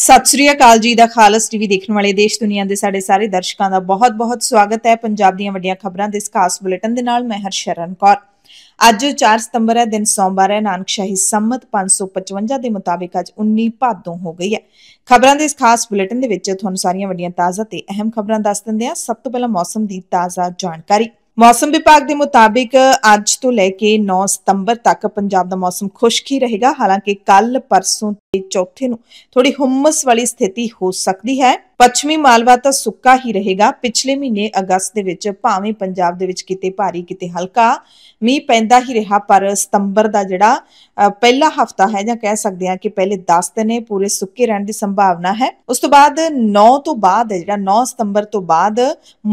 ਸਤਿ ਸ੍ਰੀ ਅਕਾਲ ਜੀ ਦਾ ਖਾਲਸ ਟੀਵੀ ਦੇਖਣ ਵਾਲੇ ਦੇਸ਼ ਦੁਨੀਆ ਦੇ ਸਾਡੇ ਸਾਰੇ ਦਰਸ਼ਕਾਂ ਦਾ ਬਹੁਤ-ਬਹੁਤ ਸਵਾਗਤ ਹੈ ਪੰਜਾਬ ਦੀਆਂ ਵੱਡੀਆਂ ਖਬਰਾਂ ਦੇ ਇਸ ਖਾਸ ਬੁਲੇਟਿਨ ਦੇ ਨਾਲ ਮੈਂ ਹਰਸ਼ਰਨ ਕੌਰ ਅੱਜ 4 ਸਤੰਬਰ ਹੈ ਦਿਨ ਸੋਮਵਾਰ ਹੈ ਸ਼ਾਹੀ ਸੰਮਤ 555 ਦੇ ਮੁਤਾਬਿਕ ਅੱਜ 19 ਭਾਦੋਂ ਹੋ ਗਈ ਹੈ ਖਬਰਾਂ ਦੇ ਇਸ ਖਾਸ ਬੁਲੇਟਿਨ ਦੇ ਵਿੱਚ ਤੁਹਾਨੂੰ ਸਾਰੀਆਂ ਵੱਡੀਆਂ ਤਾਜ਼ਾ ਤੇ ਅਹਿਮ ਖਬਰਾਂ ਦੱਸ ਦਿੰਦੇ ਹਾਂ ਸਭ ਤੋਂ ਪਹਿਲਾਂ ਮੌਸਮ ਦੀ ਤਾਜ਼ਾ ਜਾਣਕਾਰੀ ਮੌਸਮ ਵਿਭਾਗ ਦੇ ਮੁਤਾਬਿਕ ਅੱਜ ਤੋਂ ਲੈ ਕੇ 9 ਸਤੰਬਰ ਤੱਕ ਪੰਜਾਬ ਦਾ ਮੌਸਮ ਖੁਸ਼ਕ ਹੀ ਰਹੇਗਾ ਹਾਲਾਂਕਿ ਕੱਲ ਪਰਸੋਂ ਤੇ ਚੌਥੇ ਨੂੰ ਥੋੜੀ ਹੁੰਮਸ ਵਾਲੀ ਸਥਿਤੀ ਹੋ ਸਕਦੀ ਹੈ ਪੱਛਮੀ ਮਾਲਵਾ ਤਾਂ ਸੁੱਕਾ ਹੀ ਰਹੇਗਾ ਪਿਛਲੇ ਮਹੀਨੇ ਅਗਸਤ ਦੇ ਵਿੱਚ ਭਾਵੇਂ ਪੰਜਾਬ ਦੇ ਵਿੱਚ ਕਿਤੇ ਭਾਰੀ ਕਿਤੇ ਹਲਕਾ ਮੀਂਹ ਪੈਂਦਾ ਹੀ ਰਿਹਾ ਪਰ ਸਤੰਬਰ ਦਾ ਜਿਹੜਾ ਪਹਿਲਾ ਹਫਤਾ ਹੈ ਜਾਂ ਕਹਿ ਸਕਦੇ ਹਾਂ ਕਿ ਪਹਿਲੇ 10 ਦਿਨ ਪੂਰੇ ਸੁੱਕੇ ਰਹਿਣ ਦੀ ਸੰਭਾਵਨਾ ਹੈ ਉਸ ਤੋਂ ਬਾਅਦ 9 ਤੋਂ ਬਾਅਦ ਜਿਹੜਾ 9 ਸਤੰਬਰ ਤੋਂ ਬਾਅਦ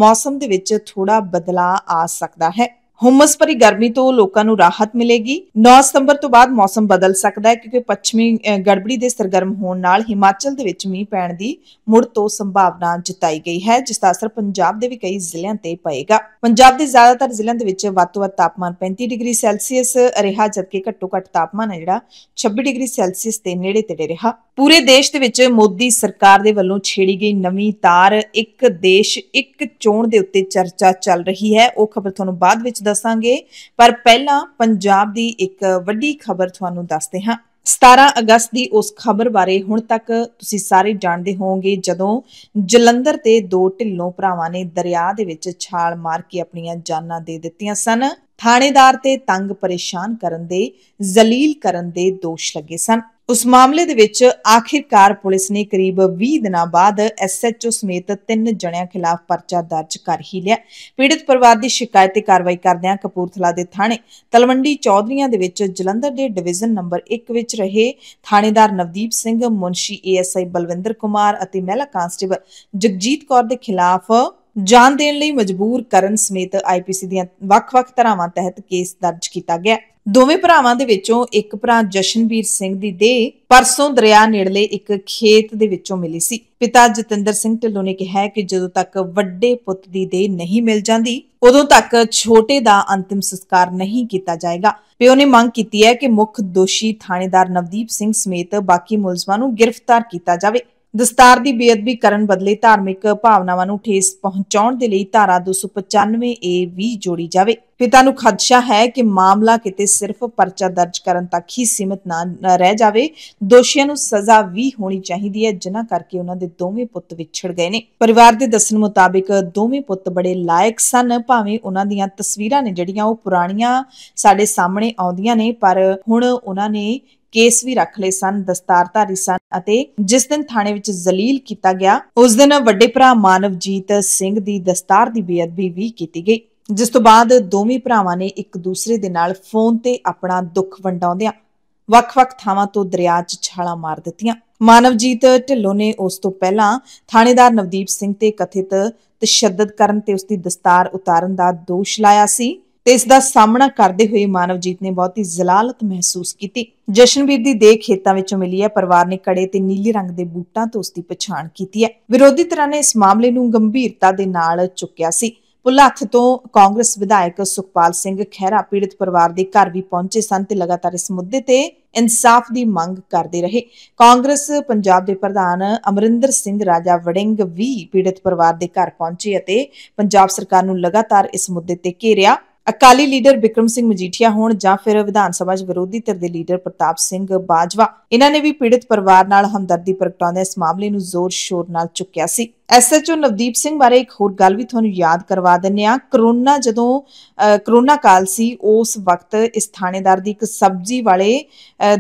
ਮੌਸਮ ਦੇ ਵਿੱਚ ਥੋੜਾ ਬਦਲਾਅ ਆ ਸਕਦਾ ਹੈ ਹੁਮਸ ਭਰੀ ਗਰਮੀ ਤੋਂ ਲੋਕਾਂ ਨੂੰ ਰਾਹਤ ਮਿਲੇਗੀ 9 ਸਤੰਬਰ ਤੋਂ ਬਾਅਦ ਮੌਸਮ ਬਦਲ ਸਕਦਾ ਹੈ ਕਿਉਂਕਿ ਪੱਛਮੀ ਗੜਬੜੀ ਦੇ ਸਰਗਰਮ ਹੋਣ ਨਾਲ ਹਿਮਾਚਲ ਦੇ ਵਿੱਚ ਮੀਂਹ ਪੈਣ ਦੀ ਮੁੜ ਤੋਂ ਸੰਭਾਵਨਾ ਜਤਾਈ ਗਈ ਹੈ ਜਿਸ ਦਾ ਅਸਰ ਪੰਜਾਬ ਦੇ ਵੀ ਕਈ ਜ਼ਿਲ੍ਹਿਆਂ ਤੇ ਪਏਗਾ ਪੰਜਾਬ ਦੇ ਜ਼ਿਆਦਾਤਰ ਜ਼ਿਲ੍ਹਿਆਂ ਦੇ ਵਿੱਚ ਵੱਧ ਤੋਂ ਵੱਧ ਤਾਪਮਾਨ 35 ਡਿਗਰੀ ਸੈਲਸੀਅਸ ਰਿਹਾ ਜਦਕਿ ਘੱਟੋ-ਘੱਟ ਤਾਪਮਾਨ ਹੈ ਜਿਹੜਾ 26 ਡਿਗਰੀ ਸੈਲਸੀਅਸ ਦੇ ਨੇੜੇ ਤੇੜੇ ਰਿਹਾ ਪੂਰੇ ਦੇਸ਼ ਦੇ ਵਿੱਚ ਮੋਦੀ ਸਰਕਾਰ ਦੇ ਵੱਲੋਂ ਛੇੜੀ ਗਈ ਨਵੀਂ ਤਾਰ ਇੱਕ ਦੇਸ਼ ਇੱਕ ਚੋਣ ਦੇ ਉੱਤੇ ਚਰਚਾ ਚੱਲ ਰਹੀ ਹੈ ਉਹ ਖਬਰ ਤੁਹਾਨੂੰ ਬਾਅਦ ਵਿੱਚ ਦੱਸਾਂਗੇ ਪਰ ਪਹਿਲਾਂ ਪੰਜਾਬ ਦੀ ਇੱਕ ਵੱਡੀ ਖਬਰ ਤੁਹਾਨੂੰ ਦੱਸਦੇ ਹਾਂ 17 ਅਗਸਤ ਦੀ ਉਸ ਖਬਰ ਬਾਰੇ ਹੁਣ ਤੱਕ ਤੁਸੀਂ ਸਾਰੇ ਜਾਣਦੇ ਹੋਵੋਗੇ ਜਦੋਂ ਜਲੰਧਰ ਤੇ ਦੋ ਢਿੱਲੋਂ ਭਰਾਵਾਂ ਨੇ ਦਰਿਆ ਦੇ ਵਿੱਚ ਛਾਲ ਮਾਰ ਕੇ ਆਪਣੀਆਂ ਜਾਨਾਂ ਦੇ ਦਿੱਤੀਆਂ ਸਨ ਥਾਣੇਦਾਰ ਤੇ ਤੰਗ ਪਰੇਸ਼ਾਨ ਕਰਨ ਦੇ ਜ਼ਲੀਲ ਕਰਨ ਦੇ ਦੋਸ਼ ਲੱਗੇ ਸਨ ਉਸ ਮਾਮਲੇ ਦੇ ਵਿੱਚ ਆਖਿਰਕਾਰ ਪੁਲਿਸ ਨੇ ਕਰੀਬ 20 ਦਿਨਾਂ ਬਾਅਦ ਐਸਐਚਓ ਸਮੇਤ ਤਿੰਨ ਜਣਿਆਂ ਖਿਲਾਫ ਪਰਚਾ ਦਰਜ ਕਰ ਹੀ ਲਿਆ ਪੀੜਤ ਪਰਿਵਾਰ ਦੀ ਸ਼ਿਕਾਇਤ ਤੇ ਕਾਰਵਾਈ ਕਰਦਿਆਂ ਕਪੂਰਥਲਾ ਦੇ ਥਾਣੇ ਤਲਵੰਡੀ ਚੌਧਰੀਆਂ ਦੇ ਵਿੱਚ ਜਲੰਧਰ ਦੇ ਡਿਵੀਜ਼ਨ ਨੰਬਰ 1 ਵਿੱਚ ਰਹੇ ਥਾਣੇਦਾਰ ਨਵਦੀਪ ਸਿੰਘ ਮੁਨਸ਼ੀ ਏਐਸਆਈ ਬਲਵਿੰਦਰ ਕੁਮਾਰ ਅਤੇ ਮਹਿਲਾ ਕਾਂਸਟੇਬਲ ਜਗਜੀਤ ਕੌਰ ਦੇ ਖਿਲਾਫ ਜਾਨ ਦੇਣ ਲਈ ਮਜਬੂਰ ਕਰਨ ਸਮੇਤ ਆਈਪੀਸੀ ਦੀਆਂ ਵੱਖ-ਵੱਖ ਧਾਰਾਵਾਂ ਤਹਿਤ ਕੇਸ ਦਰਜ ਕੀਤਾ ਗਿਆ ਦੋਵੇਂ ਭਰਾਵਾਂ ਦੇ ਵਿੱਚੋਂ ਇੱਕ ਭਰਾ ਜਸ਼ਨਵੀਰ ਸਿੰਘ ਦੀ ਦੇਹ ਪਰਸੋਂ ਦਰਿਆ ਨੇੜਲੇ ਇੱਕ ਖੇਤ ਦੇ ਵਿੱਚੋਂ ਮਿਲੀ ਸੀ ਪਿਤਾ ਜਤਿੰਦਰ ਸਿੰਘ ਢਿੱਲੋਂ ਨੇ ਕਿਹਾ ਕਿ ਜਦੋਂ ਤੱਕ ਵੱਡੇ ਪੁੱਤ ਦੀ ਦੇਹ ਨਹੀਂ ਮਿਲ ਜਾਂਦੀ ਉਦੋਂ ਤੱਕ ਛੋਟੇ ਦਾ ਅੰਤਿਮ ਸੰਸਕਾਰ ਨਹੀਂ ਕੀਤਾ ਜਾਏਗਾ ਪਿਓ ਨੇ ਮੰਗ ਕੀਤੀ ਹੈ ਕਿ ਮੁੱਖ ਦੋਸ਼ੀ ਥਾਣੇਦਾਰ ਨਵਦੀਪ ਸਿੰਘ ਸਮੇਤ ਬਾਕੀ ਮੁਲਜ਼ਮਾਂ ਨੂੰ ਗ੍ਰਿਫਤਾਰ ਕੀਤਾ ਜਾਵੇ ਦਸਤਾਰ ਦੀ ਬੇਅਦਬੀ ਕਰਨ ਬਦਲੇ ਧਾਰਮਿਕ ਭਾਵਨਾਵਾਂ ਨੂੰ ਠੇਸ ਪਹੁੰਚਾਉਣ ਦੇ ਲਈ ਧਾਰਾ 295 ਏ ਵੀ ਜੋੜੀ ਜਾਵੇ ਪਿਤਾ ਨੂੰ ਖਦਸ਼ਾ ਹੈ ਕਿ ਮਾਮਲਾ ਕਿਤੇ ਸਿਰਫ ਪਰਚਾ ਦਰਜ ਕਰਨ ਤੱਕ ਹੀ ਸੀਮਤ ਨਾ ਰਹਿ ਜਾਵੇ ਦੋਸ਼ੀਆਂ ਨੂੰ ਸਜ਼ਾ ਵੀ ਹੋਣੀ ਚਾਹੀਦੀ ਹੈ ਜਿਨ੍ਹਾਂ ਕਰਕੇ ਉਹਨਾਂ ਦੇ ਦੋਵੇਂ ਪੁੱਤ ਵਿਛੜ ਗਏ ਨੇ ਪਰਿਵਾਰ ਦੇ ਦੱਸਣ ਮੁਤਾਬਿਕ ਦੋਵੇਂ ਪੁੱਤ ਬੜੇ ਲਾਇਕ ਸਨ ਭਾਵੇਂ ਉਹਨਾਂ ਦੀਆਂ ਤਸਵੀਰਾਂ ਨੇ ਜਿਹੜੀਆਂ ਉਹ ਪੁਰਾਣੀਆਂ ਸਾਡੇ ਸਾਹਮਣੇ ਆਉਂਦੀਆਂ ਨੇ ਪਰ ਹੁਣ ਉਹਨਾਂ ਨੇ ਕੇਸ ਵੀ ਰੱਖ ਲਏ ਸਨ ਦਸਤਾਰਧਾਰੀ ਸਨ ਅਤੇ ਜਿਸ ਦਿਨ ਥਾਣੇ ਵਿੱਚ ਜ਼ਲੀਲ ਕੀਤਾ ਗਿਆ ਉਸ ਦਿਨ ਵੱਡੇ ਭਰਾ ਮਾਨਵਜੀਤ ਸਿੰਘ ਦੀ ਦਸਤਾਰ ਦੀ ਬੇਅਦਬੀ ਵੀ ਕੀਤੀ ਗਈ ਜਿਸ ਤੋਂ ਬਾਅਦ ਦੋਵੇਂ ਭਰਾਵਾਂ ਨੇ ਇੱਕ ਦੂਸਰੇ ਦੇ ਨਾਲ ਫੋਨ ਤੇ ਆਪਣਾ ਦੁੱਖ ਵੰਡਾਉਂਦਿਆਂ ਵੱਖ-ਵੱਖ ਥਾਵਾਂ ਤੋਂ ਦਰਿਆ 'ਚ ਛਾਲਾਂ ਮਾਰ ਦਿੱਤੀਆਂ ਮਾਨਵਜੀਤ ਢਿੱਲੋਂ ਨੇ ਉਸ ਤੋਂ ਪਹਿਲਾਂ ਥਾਣੇਦਾਰ ਨਵਦੀਪ ਸਿੰਘ ਤੇ ਕਥਿਤ ਤਸ਼ੱਦਦ ਕਰਨ ਤੇ ਉਸ ਦੀ ਦਸਤਾਰ ਉਤਾਰਨ ਦਾ ਦੋਸ਼ ਲਾਇਆ ਸੀ ਤੇ ਇਸ ਦਾ ਸਾਹਮਣਾ ਕਰਦੇ ਹੋਏ ਮਾਨਵਜੀਤ ਨੇ ਬਹੁਤ ਹੀ ਜ਼ਲਾਲਤ ਮਹਿਸੂਸ ਕੀਤੀ ਜਸ਼ਨਵੀਰ ਦੀ ਦੇਖ ਖੇਤਾਂ ਵਿੱਚੋਂ ਮਿਲੀ ਹੈ ਪਰਿਵਾਰ ਨੇ ਕੜੇ ਤੇ ਨੀਲੇ ਰੰਗ ਦੇ ਬੂਟਾਂ ਤੋਂ ਉਸ ਦੀ ਪਛਾਣ ਕੀਤੀ ਹੈ ਵਿਰੋਧੀ ਧਿਰਾਂ ਨੇ ਇਸ ਮਾਮਲੇ ਨੂੰ ਗੰਭੀਰਤਾ ਦੇ ਨਾਲ ਚੁੱਕਿਆ ਸੀ ਪੁਲਾਥ ਤੋਂ ਕਾਂਗਰਸ ਵਿਧਾਇਕ ਸੁਖਪਾਲ ਸਿੰਘ ਖਹਿਰਾ ਪੀੜਤ ਪਰਿਵਾਰ ਦੇ ਘਰ ਵੀ ਪਹੁੰਚੇ ਸਨ ਤੇ ਲਗਾਤਾਰ ਇਸ ਮੁੱਦੇ ਤੇ ਇਨਸਾਫ ਦੀ ਮੰਗ ਕਰਦੇ ਰਹੇ ਕਾਂਗਰਸ ਪੰਜਾਬ ਦੇ ਪ੍ਰਧਾਨ ਅਮਰਿੰਦਰ ਸਿੰਘ ਰਾਜਾ ਵੜਿੰਗ ਵੀ ਪੀੜਤ ਪਰਿਵਾਰ ਦੇ ਘਰ ਪਹੁੰਚੇ ਅਤੇ ਪੰਜਾਬ ਸਰਕਾਰ ਨੂੰ ਲਗਾਤਾਰ ਇਸ ਮੁੱਦੇ ਤੇ ਘੇਰਿਆ ਅਕਾਲੀ ਲੀਡਰ ਬਿਕਰਮ ਸਿੰਘ ਮਜੀਠੀਆ ਹੋਣ ਜਾਂ ਫਿਰ ਵਿਧਾਨ ਸਭਾ 'ਚ ਵਿਰੋਧੀ ਧਿਰ ਦੇ ਲੀਡਰ ਪ੍ਰਤਾਪ ਸਿੰਘ ਬਾਜਵਾ ਇਹਨਾਂ ਨੇ ਵੀ ਪੀੜਤ ਪਰਿਵਾਰ ਨਾਲ ਹਮਦਰਦੀ ਪ੍ਰਗਟਾਉਂਦੇ ਇਸ ਮਾਮਲੇ ਨੂੰ ਜ਼ੋਰ ਸ਼ੋਰ ਨਾਲ ਚੁੱਕਿਆ ਸੀ ਐਸਐਚਓ ਨਵਦੀਪ ਸਿੰਘ ਬਾਰੇ ਇੱਕ ਹੋਰ ਗੱਲ ਵੀ ਤੁਹਾਨੂੰ ਯਾਦ ਕਰਵਾ ਦਿੰਨੇ ਆ ਕਰੋਨਾ ਜਦੋਂ ਕਰੋਨਾ ਕਾਲ ਸੀ ਉਸ ਵਕਤ ਇਸ ਥਾਣੇਦਾਰ ਦੀ ਇੱਕ ਸਬਜ਼ੀ ਵਾਲੇ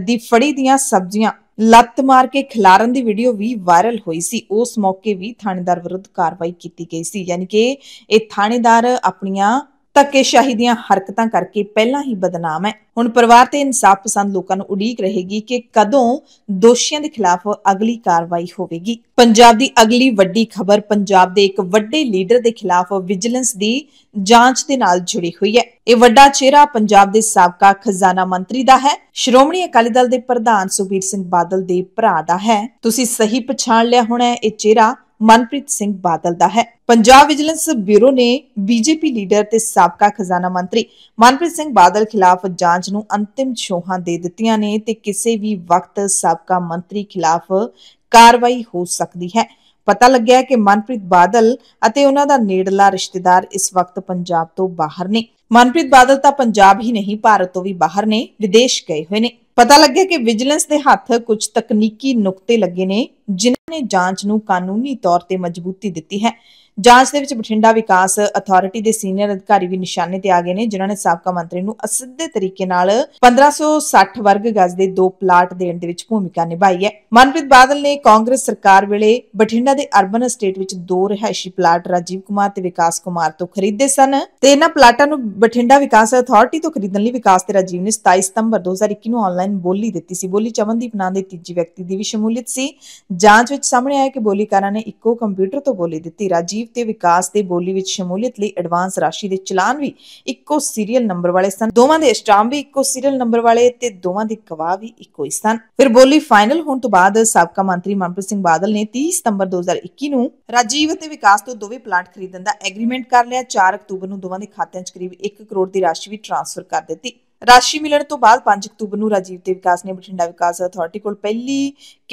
ਦੀ ਫੜੀ ਦੀਆਂ ਸਬਜ਼ੀਆਂ ਲੱਤ ਮਾਰ ਕੇ ਖਿਲਾਰਨ ਦੀ ਵੀਡੀਓ ਵੀ ਵਾਇਰਲ ਹੋਈ ਸੀ ਉਸ ਮੌਕੇ ਵੀ ਥਾਣੇਦਾਰ ਵਿਰੁੱਧ ਕਾਰਵਾਈ ਕੀਤੀ ਗਈ ਸੀ ਯਾਨੀ ਕਿ ਇਹ ਥਾਣੇਦਾਰ ਆਪਣੀਆਂ ਧੱਕੇਸ਼ਾਹੀ ਦੀਆਂ ਹਰਕਤਾਂ ਕਰਕੇ ਪਹਿਲਾਂ ਹੀ ਬਦਨਾਮ ਹੈ ਹੁਣ ਪਰਿਵਾਰ ਤੇ ਇਨਸਾਫ ਪਸੰਦ ਲੋਕਾਂ ਨੂੰ ਉਡੀਕ ਰਹੇਗੀ ਕਿ ਕਦੋਂ ਦੋਸ਼ੀਆਂ ਦੇ ਖਿਲਾਫ ਅਗਲੀ ਕਾਰਵਾਈ ਹੋਵੇਗੀ ਪੰਜਾਬ ਦੀ ਅਗਲੀ ਵੱਡੀ ਖਬਰ ਪੰਜਾਬ ਦੇ ਇੱਕ ਵੱਡੇ ਲੀਡਰ ਦੇ ਖਿਲਾਫ ਵਿਜੀਲੈਂਸ ਦੀ ਜਾਂਚ ਦੇ ਨਾਲ ਜੁੜੀ ਹੋਈ ਹੈ ਇਹ ਵੱਡਾ ਚਿਹਰਾ ਪੰਜਾਬ ਦੇ ਸਾਬਕਾ ਖਜ਼ਾਨਾ ਮੰਤਰੀ ਦਾ ਹੈ ਸ਼੍ਰੋਮਣੀ ਅਕਾਲੀ ਦਲ ਦੇ ਪ੍ਰਧਾਨ ਸੁਖਬੀਰ ਸਿੰਘ ਬਾਦਲ ਦੇ ਭਰਾ ਦਾ ਹੈ ਤੁਸੀਂ ਸਹੀ ਪਛਾਣ ਲਿਆ ਹੋਣਾ ਇਹ ਚਿਹਰਾ ਮਨਪ੍ਰੀਤ ਸਿੰਘ ਬਾਦਲ ਦਾ ਹੈ ਪੰਜਾਬ ਵਿਜੀਲੈਂਸ ਬਿਊਰੋ ਨੇ ਬੀਜੇਪੀ ਲੀਡਰ ਤੇ ਸਾਬਕਾ ਖਜ਼ਾਨਾ ਮੰਤਰੀ ਮਨਪ੍ਰੀਤ ਸਿੰਘ ਬਾਦਲ ਖਿਲਾਫ ਜਾਂਚ ਨੂੰ ਅੰਤਿਮ ਛੋਹਾਂ ਦੇ ਦਿੱਤੀਆਂ ਨੇ ਤੇ ਕਿਸੇ ਵੀ ਵਕਤ ਸਾਬਕਾ ਮੰਤਰੀ ਖਿਲਾਫ ਕਾਰਵਾਈ ਹੋ ਸਕਦੀ ਹੈ ਪਤਾ ਲੱਗਿਆ ਕਿ ਮਨਪ੍ਰੀਤ ਬਾਦਲ ਅਤੇ ਉਹਨਾਂ ਦਾ ਨੇੜਲਾ ਰਿਸ਼ਤੇਦਾਰ ਇਸ ਵਕਤ ਪੰਜਾਬ ਤੋਂ ਬਾਹਰ ਨੇ ਮਨਪ੍ਰੀਤ ਬਾਦਲ ਤਾਂ ਪੰਜਾਬ ਹੀ ਨਹੀਂ ਭਾਰਤ ਤੋਂ ਵੀ ਬਾਹਰ ਨੇ ਵਿਦੇਸ਼ ਗਏ ਹੋਏ ਨੇ ਪਤਾ ਲੱਗਿਆ ਕਿ ਵਿਜੀਲੈਂਸ ਦੇ ਹੱਥ ਕੁਝ ਤਕਨੀਕੀ ਨੁਕਤੇ ਲੱਗੇ ਨੇ ਜਿਨ੍ਹਾਂ ਨੇ ਜਾਂਚ ਨੂੰ ਕਾਨੂੰਨੀ ਤੌਰ ਤੇ ਮਜ਼ਬੂਤੀ ਦਿੱਤੀ ਹੈ ਜਾਂਚ ਦੇ ਵਿੱਚ ਬਠਿੰਡਾ ਵਿਕਾਸ ਅਥਾਰਟੀ ਦੇ ਸੀਨੀਅਰ ਅਧਿਕਾਰੀ ਵੀ ਨਿਸ਼ਾਨੇ ਤੇ ਆ ਗਏ ਨੇ ਜਿਨ੍ਹਾਂ ਨੇ ਸਾਬਕਾ ਮੰਤਰੀ ਨੂੰ ਅਸਿੱਧੇ ਤਰੀਕੇ ਨਾਲ 1560 ਵਰਗ ਗਜ਼ ਦੇ ਦੋ ਪਲਾਟ ਦੇਣ ਦੇ ਵਿੱਚ ਭੂਮਿਕਾ ਨਿਭਾਈ ਹੈ ਮਨਪ੍ਰੀਤ ਬਾਦਲ ਨੇ ਕਾਂਗਰਸ ਸਰਕਾਰ ਵੇਲੇ ਬਠਿੰਡਾ ਦੇ ਅਰਬਨ ਸਟੇਟ ਵਿੱਚ ਦੋ ਰਹਿائشੀ ਪਲਾਟ ਰਾਜੀਵ ਕੁਮਾਰ ਤੇ ਵਿਕਾਸ ਕੁਮਾਰ ਤੋਂ ਖਰੀਦੇ ਸਨ ਤੇ ਇਹਨਾਂ ਪਲਾਟਾਂ ਨੂੰ ਬਠਿੰਡਾ ਵਿਕਾਸ ਅਥਾਰਟੀ ਤੋਂ ਖਰੀਦਣ ਲਈ ਵਿਕਾਸ ਤੇ ਰਾਜੀਵ ਨੇ 27 ਸਤੰਬਰ 2021 ਨੂੰ ਆਨਲਾਈਨ ਬੋਲੀ ਦਿੱਤੀ ਸੀ ਬੋਲੀ ਚਮਨਦੀਪ ਨਾਂ ਦੇ ਤੀਜੀ ਵਿਅਕਤੀ ਦੀ ਵੀ ਸ਼ਮੂਲੀਅਤ ਸੀ ਜਾਂਚ ਵਿੱਚ ਸਾਹਮਣੇ ਆਇਆ ਕਿ ਬੋਲੀਕਾਰਾਂ ਨੇ ਇੱਕੋ ਕੰਪਿਊਟਰ ਤੋਂ ਬੋਲੀ ਦਿੱਤੀ ਰਾਜੀਵ ਤਕਨੀਕ ਤੇ ਵਿਕਾਸ ਦੇ ਬੋਲੀ ਵਿੱਚ ਸ਼ਮੂਲੀਅਤ ਲਈ ਐਡਵਾਂਸ ਰਾਸ਼ੀ ਦੇ ਚਲਾਨ ਵੀ ਇੱਕੋ ਸੀਰੀਅਲ ਨੰਬਰ ਵਾਲੇ ਸਨ ਦੋਵਾਂ ਦੇ ਸਟਾਮ ਵੀ ਇੱਕੋ ਸੀਰੀਅਲ ਨੰਬਰ ਵਾਲੇ ਤੇ ਦੋਵਾਂ ਦੇ ਗਵਾਹ ਵੀ ਇੱਕੋ ਹੀ ਸਨ ਫਿਰ ਬੋਲੀ ਫਾਈਨਲ ਹੋਣ ਤੋਂ ਬਾਅਦ ਸਾਬਕਾ ਮੰਤਰੀ ਮਨਪ੍ਰੀਤ ਸਿੰਘ ਬਾਦਲ ਨੇ 30 ਸਤੰਬਰ 2021 ਨੂੰ ਰਾਜੀਵ ਅਤੇ ਵਿਕਾਸ ਤੋਂ ਦੋਵੇਂ ਪਲਾਂਟ ਖਰੀਦਣ ਦਾ ਐਗਰੀਮੈਂਟ ਕਰ ਲਿਆ 4 ਅਕਤੂਬਰ ਨੂੰ ਦੋਵਾਂ ਦੇ ਖਾਤਿਆਂ 'ਚ ਕਰੀਬ 1 ਕਰੋੜ ਦੀ ਰਾਸ਼ੀ ਵੀ ਟ੍ਰਾਂਸਫਰ ਕਰ ਦਿੱਤੀ ਰਾਸ਼ੀ ਮਿਲਣ ਤੋਂ ਬਾਅਦ 5 ਅਕਤੂਬਰ ਨੂੰ ਰਾਜੀਵ ਤੇ ਵਿਕਾਸ ਨੇ ਬਠਿੰਡਾ ਵਿਕਾਸ ਅਥਾਰਟੀ ਕੋਲ ਪਹਿਲੀ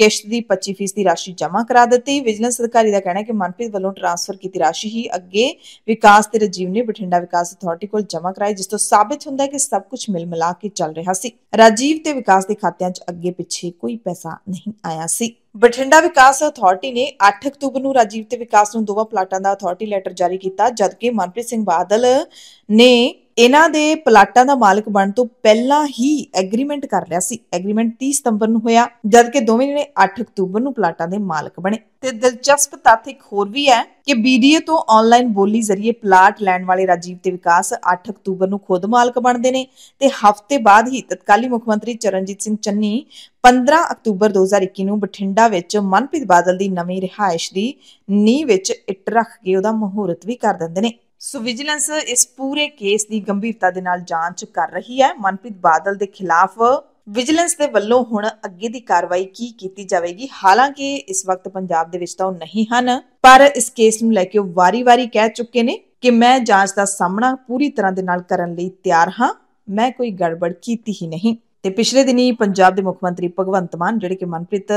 ਕਿਸ਼ਤ ਦੀ 25% ਦੀ ਰਾਸ਼ੀ ਜਮ੍ਹਾਂ ਕਰਾ ਦਿੱਤੀ ਵਿਜੀਲੈਂਸ ਅਧਿਕਾਰੀ ਦਾ ਕਹਿਣਾ ਹੈ ਕਿ ਮਨਪ੍ਰੀਤ ਵੱਲੋਂ ਟ੍ਰਾਂਸਫਰ ਕੀਤੀ ਰਾਸ਼ੀ ਹੀ ਅੱਗੇ ਵਿਕਾਸ ਤੇ ਰਾਜੀਵ ਨੇ ਬਠਿੰਡਾ ਵਿਕਾਸ ਅਥਾਰਟੀ ਕੋਲ ਜਮ੍ਹਾਂ ਕਰਾਈ ਜਿਸ ਤੋਂ ਸਾਬਤ ਹੁੰਦਾ ਹੈ ਕਿ ਸਭ ਕੁਝ ਮਿਲ ਮਿਲਾ ਕੇ ਚੱਲ ਰਿਹਾ ਸੀ ਰਾਜੀਵ ਤੇ ਵਿਕਾਸ ਦੇ ਖਾਤਿਆਂ 'ਚ ਅੱਗੇ ਪਿੱਛੇ ਕੋਈ ਪੈਸਾ ਨਹੀਂ ਆਇਆ ਸੀ ਬਠਿੰਡਾ ਵਿਕਾਸ ਅਥਾਰਟੀ ਨੇ 8 ਅਕਤੂਬਰ ਨੂੰ ਰਾਜੀਵ ਤੇ ਵਿਕਾਸ ਨੂੰ ਦੋਵਾਂ ਪਲਾਟਾਂ ਦਾ ਅਥਾਰਟੀ ਲੈਟਰ ਜਾਰੀ ਕੀਤਾ ਜਦਕਿ ਮਨਪ੍ਰੀਤ ਸਿੰਘ ਬਾਦਲ ਨੇ ਇਹਨਾਂ ਦੇ ਪਲਾਟਾਂ ਦਾ ਮਾਲਕ ਬਣ ਤੋਂ ਪਹਿਲਾਂ ਹੀ ਐਗਰੀਮੈਂਟ ਕਰ ਲਿਆ ਸੀ ਐਗਰੀਮੈਂਟ 30 ਸਤੰਬਰ ਨੂੰ ਹੋਇਆ ਜਦਕਿ ਦੋਵੇਂ ਜਣੇ 8 ਅਕਤੂਬਰ ਨੂੰ ਪਲਾਟਾਂ ਦੇ ਮਾਲਕ ਬਣੇ ਤੇ ਦਿਲਚਸਪ ਤੱਥ ਇੱਕ ਹੋਰ ਵੀ ਹੈ ਕਿ ਬੀਡੀਏ ਤੋਂ ਆਨਲਾਈਨ ਬੋਲੀ ਜ਼ਰੀਏ ਪਲਾਟ ਲੈਣ ਵਾਲੇ ਰਾਜੀਵ ਤੇ ਵਿਕਾਸ 8 ਅਕਤੂਬਰ ਨੂੰ ਖੁਦ ਮਾਲਕ ਬਣਦੇ ਨੇ ਤੇ ਹਫ਼ਤੇ ਬਾਅਦ ਹੀ ਤਤਕਾਲੀ ਮੁੱਖ ਮੰਤਰੀ ਚਰਨਜੀਤ ਸਿੰਘ ਚੰਨੀ 15 ਅਕਤੂਬਰ 2021 ਨੂੰ ਬਠਿੰਡਾ ਵਿੱਚ ਮਨਪ੍ਰੀਤ ਬਾਦਲ ਦੀ ਨਵੀਂ ਰਿਹਾਇਸ਼ ਦੀ ਨੀਂਹ ਵਿੱਚ ਇੱਟ ਰੱਖ ਕੇ ਉਹਦਾ ਮਹੂਰਤ ਵੀ ਕਰ ਦਿੰਦੇ ਨੇ ਸੋ ਵਿਜੀਲੈਂਸ ਇਸ ਪੂਰੇ ਕੇਸ ਦੀ ਗੰਭੀਰਤਾ ਦੇ ਨਾਲ ਜਾਂਚ ਕਰ ਰਹੀ ਹੈ ਮਨਪ੍ਰੀਤ ਬਾਦਲ ਦੇ ਖਿਲਾਫ ਵਿਜੀਲੈਂਸ ਦੇ ਵੱਲੋਂ ਹੁਣ ਅੱਗੇ ਦੀ ਕਾਰਵਾਈ ਕੀ ਕੀਤੀ ਜਾਵੇਗੀ ਹਾਲਾਂਕਿ ਇਸ ਵਕਤ ਪੰਜਾਬ ਦੇ ਵਿੱਚ ਤਾਂ ਉਹ ਨਹੀਂ ਹਨ ਪਰ ਇਸ ਕੇਸ ਨੂੰ ਲੈ ਕੇ ਉਹ ਵਾਰੀ-ਵਾਰੀ ਕਹਿ ਚੁੱਕੇ ਨੇ ਕਿ ਮੈਂ ਜਾਂਚ ਦਾ ਸਾਹਮਣਾ ਪੂਰੀ ਤਰ੍ਹਾਂ ਦੇ ਨਾਲ ਕਰਨ ਲਈ ਤਿਆਰ ਹਾਂ ਮੈਂ ਕੋਈ ਗੜਬੜ ਕੀਤੀ ਹੀ ਨਹੀਂ ਤੇ ਪਿਛਲੇ ਦਿਨੀ ਪੰਜਾਬ ਦੇ ਮੁੱਖ ਮੰਤਰੀ ਭਗਵੰਤ ਮਾਨ ਜਿਹੜੇ ਕਿ ਮਨਪ੍ਰੀਤ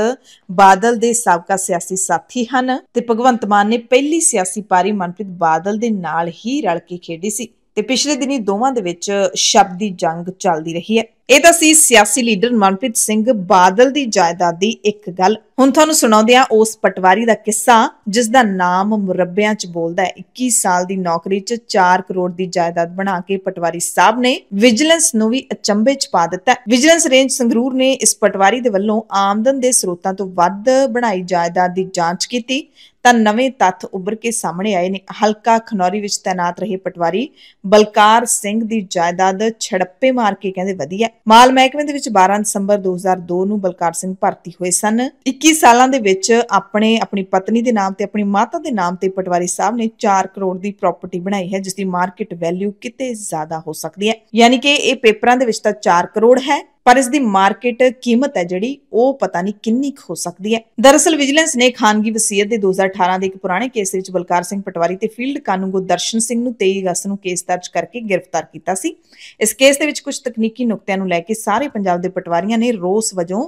ਬਾਦਲ ਦੇ ਸਾਬਕਾ ਸਿਆਸੀ ਸਾਥੀ ਹਨ ਤੇ ਭਗਵੰਤ ਮਾਨ ਨੇ ਪਹਿਲੀ ਸਿਆਸੀ ਪਾਰੀ ਮਨਪ੍ਰੀਤ ਬਾਦਲ ਦੇ ਨਾਲ ਹੀ ਰਲ ਕੇ ਖੇਡੀ ਸੀ ਤੇ ਪਿਛਲੇ ਦਿਨੀ ਦੋਵਾਂ ਦੇ ਵਿੱਚ ਸ਼ਬਦੀ ਜੰਗ ਚੱਲਦੀ ਰਹੀ ਹੈ ਇਹ ਤਾਂ ਸੀ ਸਿਆਸੀ ਲੀਡਰ ਮਨਪ੍ਰੀਤ ਸਿੰਘ ਬਾਦਲ ਦੀ ਜਾਇਦਾਦ ਦੀ ਇੱਕ ਗੱਲ ਹੁਣ ਤੁਹਾਨੂੰ ਸੁਣਾਉਂਦੇ ਆ ਉਸ ਪਟਵਾਰੀ ਦਾ ਕਿੱਸਾ ਜਿਸ ਦਾ ਨਾਮ ਮੁਰੱਬਿਆਂ 'ਚ ਬੋਲਦਾ ਹੈ 21 ਸਾਲ ਦੀ ਨੌਕਰੀ 'ਚ 4 ਕਰੋੜ ਦੀ ਜਾਇਦਾਦ ਬਣਾ ਕੇ ਪਟਵਾਰੀ ਸਾਹਿਬ ਨੇ ਵਿਜੀਲੈਂਸ ਨੂੰ ਵੀ ਅਚੰਭੇ 'ਚ ਪਾ ਦਿੱਤਾ ਵਿਜੀਲੈਂਸ ਰੇਂਜ ਸੰਗਰੂਰ ਨੇ ਇਸ ਪਟਵਾਰੀ ਦੇ ਵੱਲੋਂ ਆਮਦਨ ਦੇ ਸਰੋਤਾਂ ਤੋਂ ਵੱਧ ਬਣਾਈ ਜਾਇਦਾਦ ਦੀ ਜਾਂਚ ਕੀਤੀ ਤਾਂ ਨਵੇਂ ਤੱਥ ਉੱਭਰ ਕੇ ਸਾਹਮਣੇ ਆਏ ਨੇ ਹਲਕਾ ਖਨੌਰੀ ਵਿੱਚ ਤਾਇਨਾਤ ਰਹੇ ਪਟਵਾਰੀ ਬਲਕਾਰ ਸਿੰਘ ਦੀ ਜਾਇਦਾਦ ਛੜੱਪੇ ਮਾਰ ਕੇ ਕਹਿੰਦੇ ਵਧੀਆ ਮਾਲ ਮਹਿਕਮੇ ਦੇ ਵਿੱਚ 12 ਦਸੰਬਰ 2002 ਨੂੰ ਬਲਕਾਰ ਸਿੰਘ ਭਰਤੀ ਹੋਏ ਸਨ 21 ਸਾਲਾਂ ਦੇ ਵਿੱਚ ਆਪਣੇ ਆਪਣੀ ਪਤਨੀ ਦੇ ਨਾਮ ਤੇ ਆਪਣੀ ਮਾਤਾ ਦੇ ਨਾਮ ਤੇ ਪਟਵਾਰੀ ਸਾਹਿਬ ਨੇ 4 ਕਰੋੜ ਦੀ ਪ੍ਰਾਪਰਟੀ ਬਣਾਈ ਹੈ ਜਿਸ ਦੀ ਮਾਰਕੀਟ ਵੈਲਿਊ ਕਿਤੇ ਜ਼ਿਆਦਾ ਹੋ ਸਕਦੀ ਹੈ ਯਾਨੀ ਕਿ ਇਹ ਪੇਪਰਾਂ ਦੇ ਵਿੱਚ ਤਾਂ 4 ਕਰੋੜ ਹੈ ਪਰ ਇਸ ਦੀ ਮਾਰਕੀਟ ਕੀਮਤ ਹੈ ਜਿਹੜੀ ਉਹ ਪਤਾ ਨਹੀਂ ਕਿੰਨੀ ਹੋ ਸਕਦੀ ਹੈ ਦਰਅਸਲ ਵਿਜੀਲੈਂਸ ਨੇ ਖਾਨਗੀ ਵਸੀਅਤ ਦੇ 2018 ਦੇ ਇੱਕ ਪੁਰਾਣੇ ਕੇਸ ਵਿੱਚ ਬਲਕਾਰ ਸਿੰਘ ਪਟਵਾਰੀ ਤੇ ਫੀਲਡ ਕਾਨੂੰਗੋ ਦਰਸ਼ਨ ਸਿੰਘ ਨੂੰ 23 ਅਗਸਤ ਨੂੰ ਕੇਸ ਦਰਜ ਕਰਕੇ ਗ੍ਰਿਫਤਾਰ ਕੀਤਾ ਸੀ ਇਸ ਕੇਸ ਦੇ ਵਿੱਚ ਕੁਝ ਤਕਨੀਕੀ ਨੁਕਤਿਆਂ ਨੂੰ ਲੈ ਕੇ ਸਾਰੇ ਪੰਜਾਬ ਦੇ ਪਟਵਾਰੀਆਂ ਨੇ ਰੋਸ ਵਜੋਂ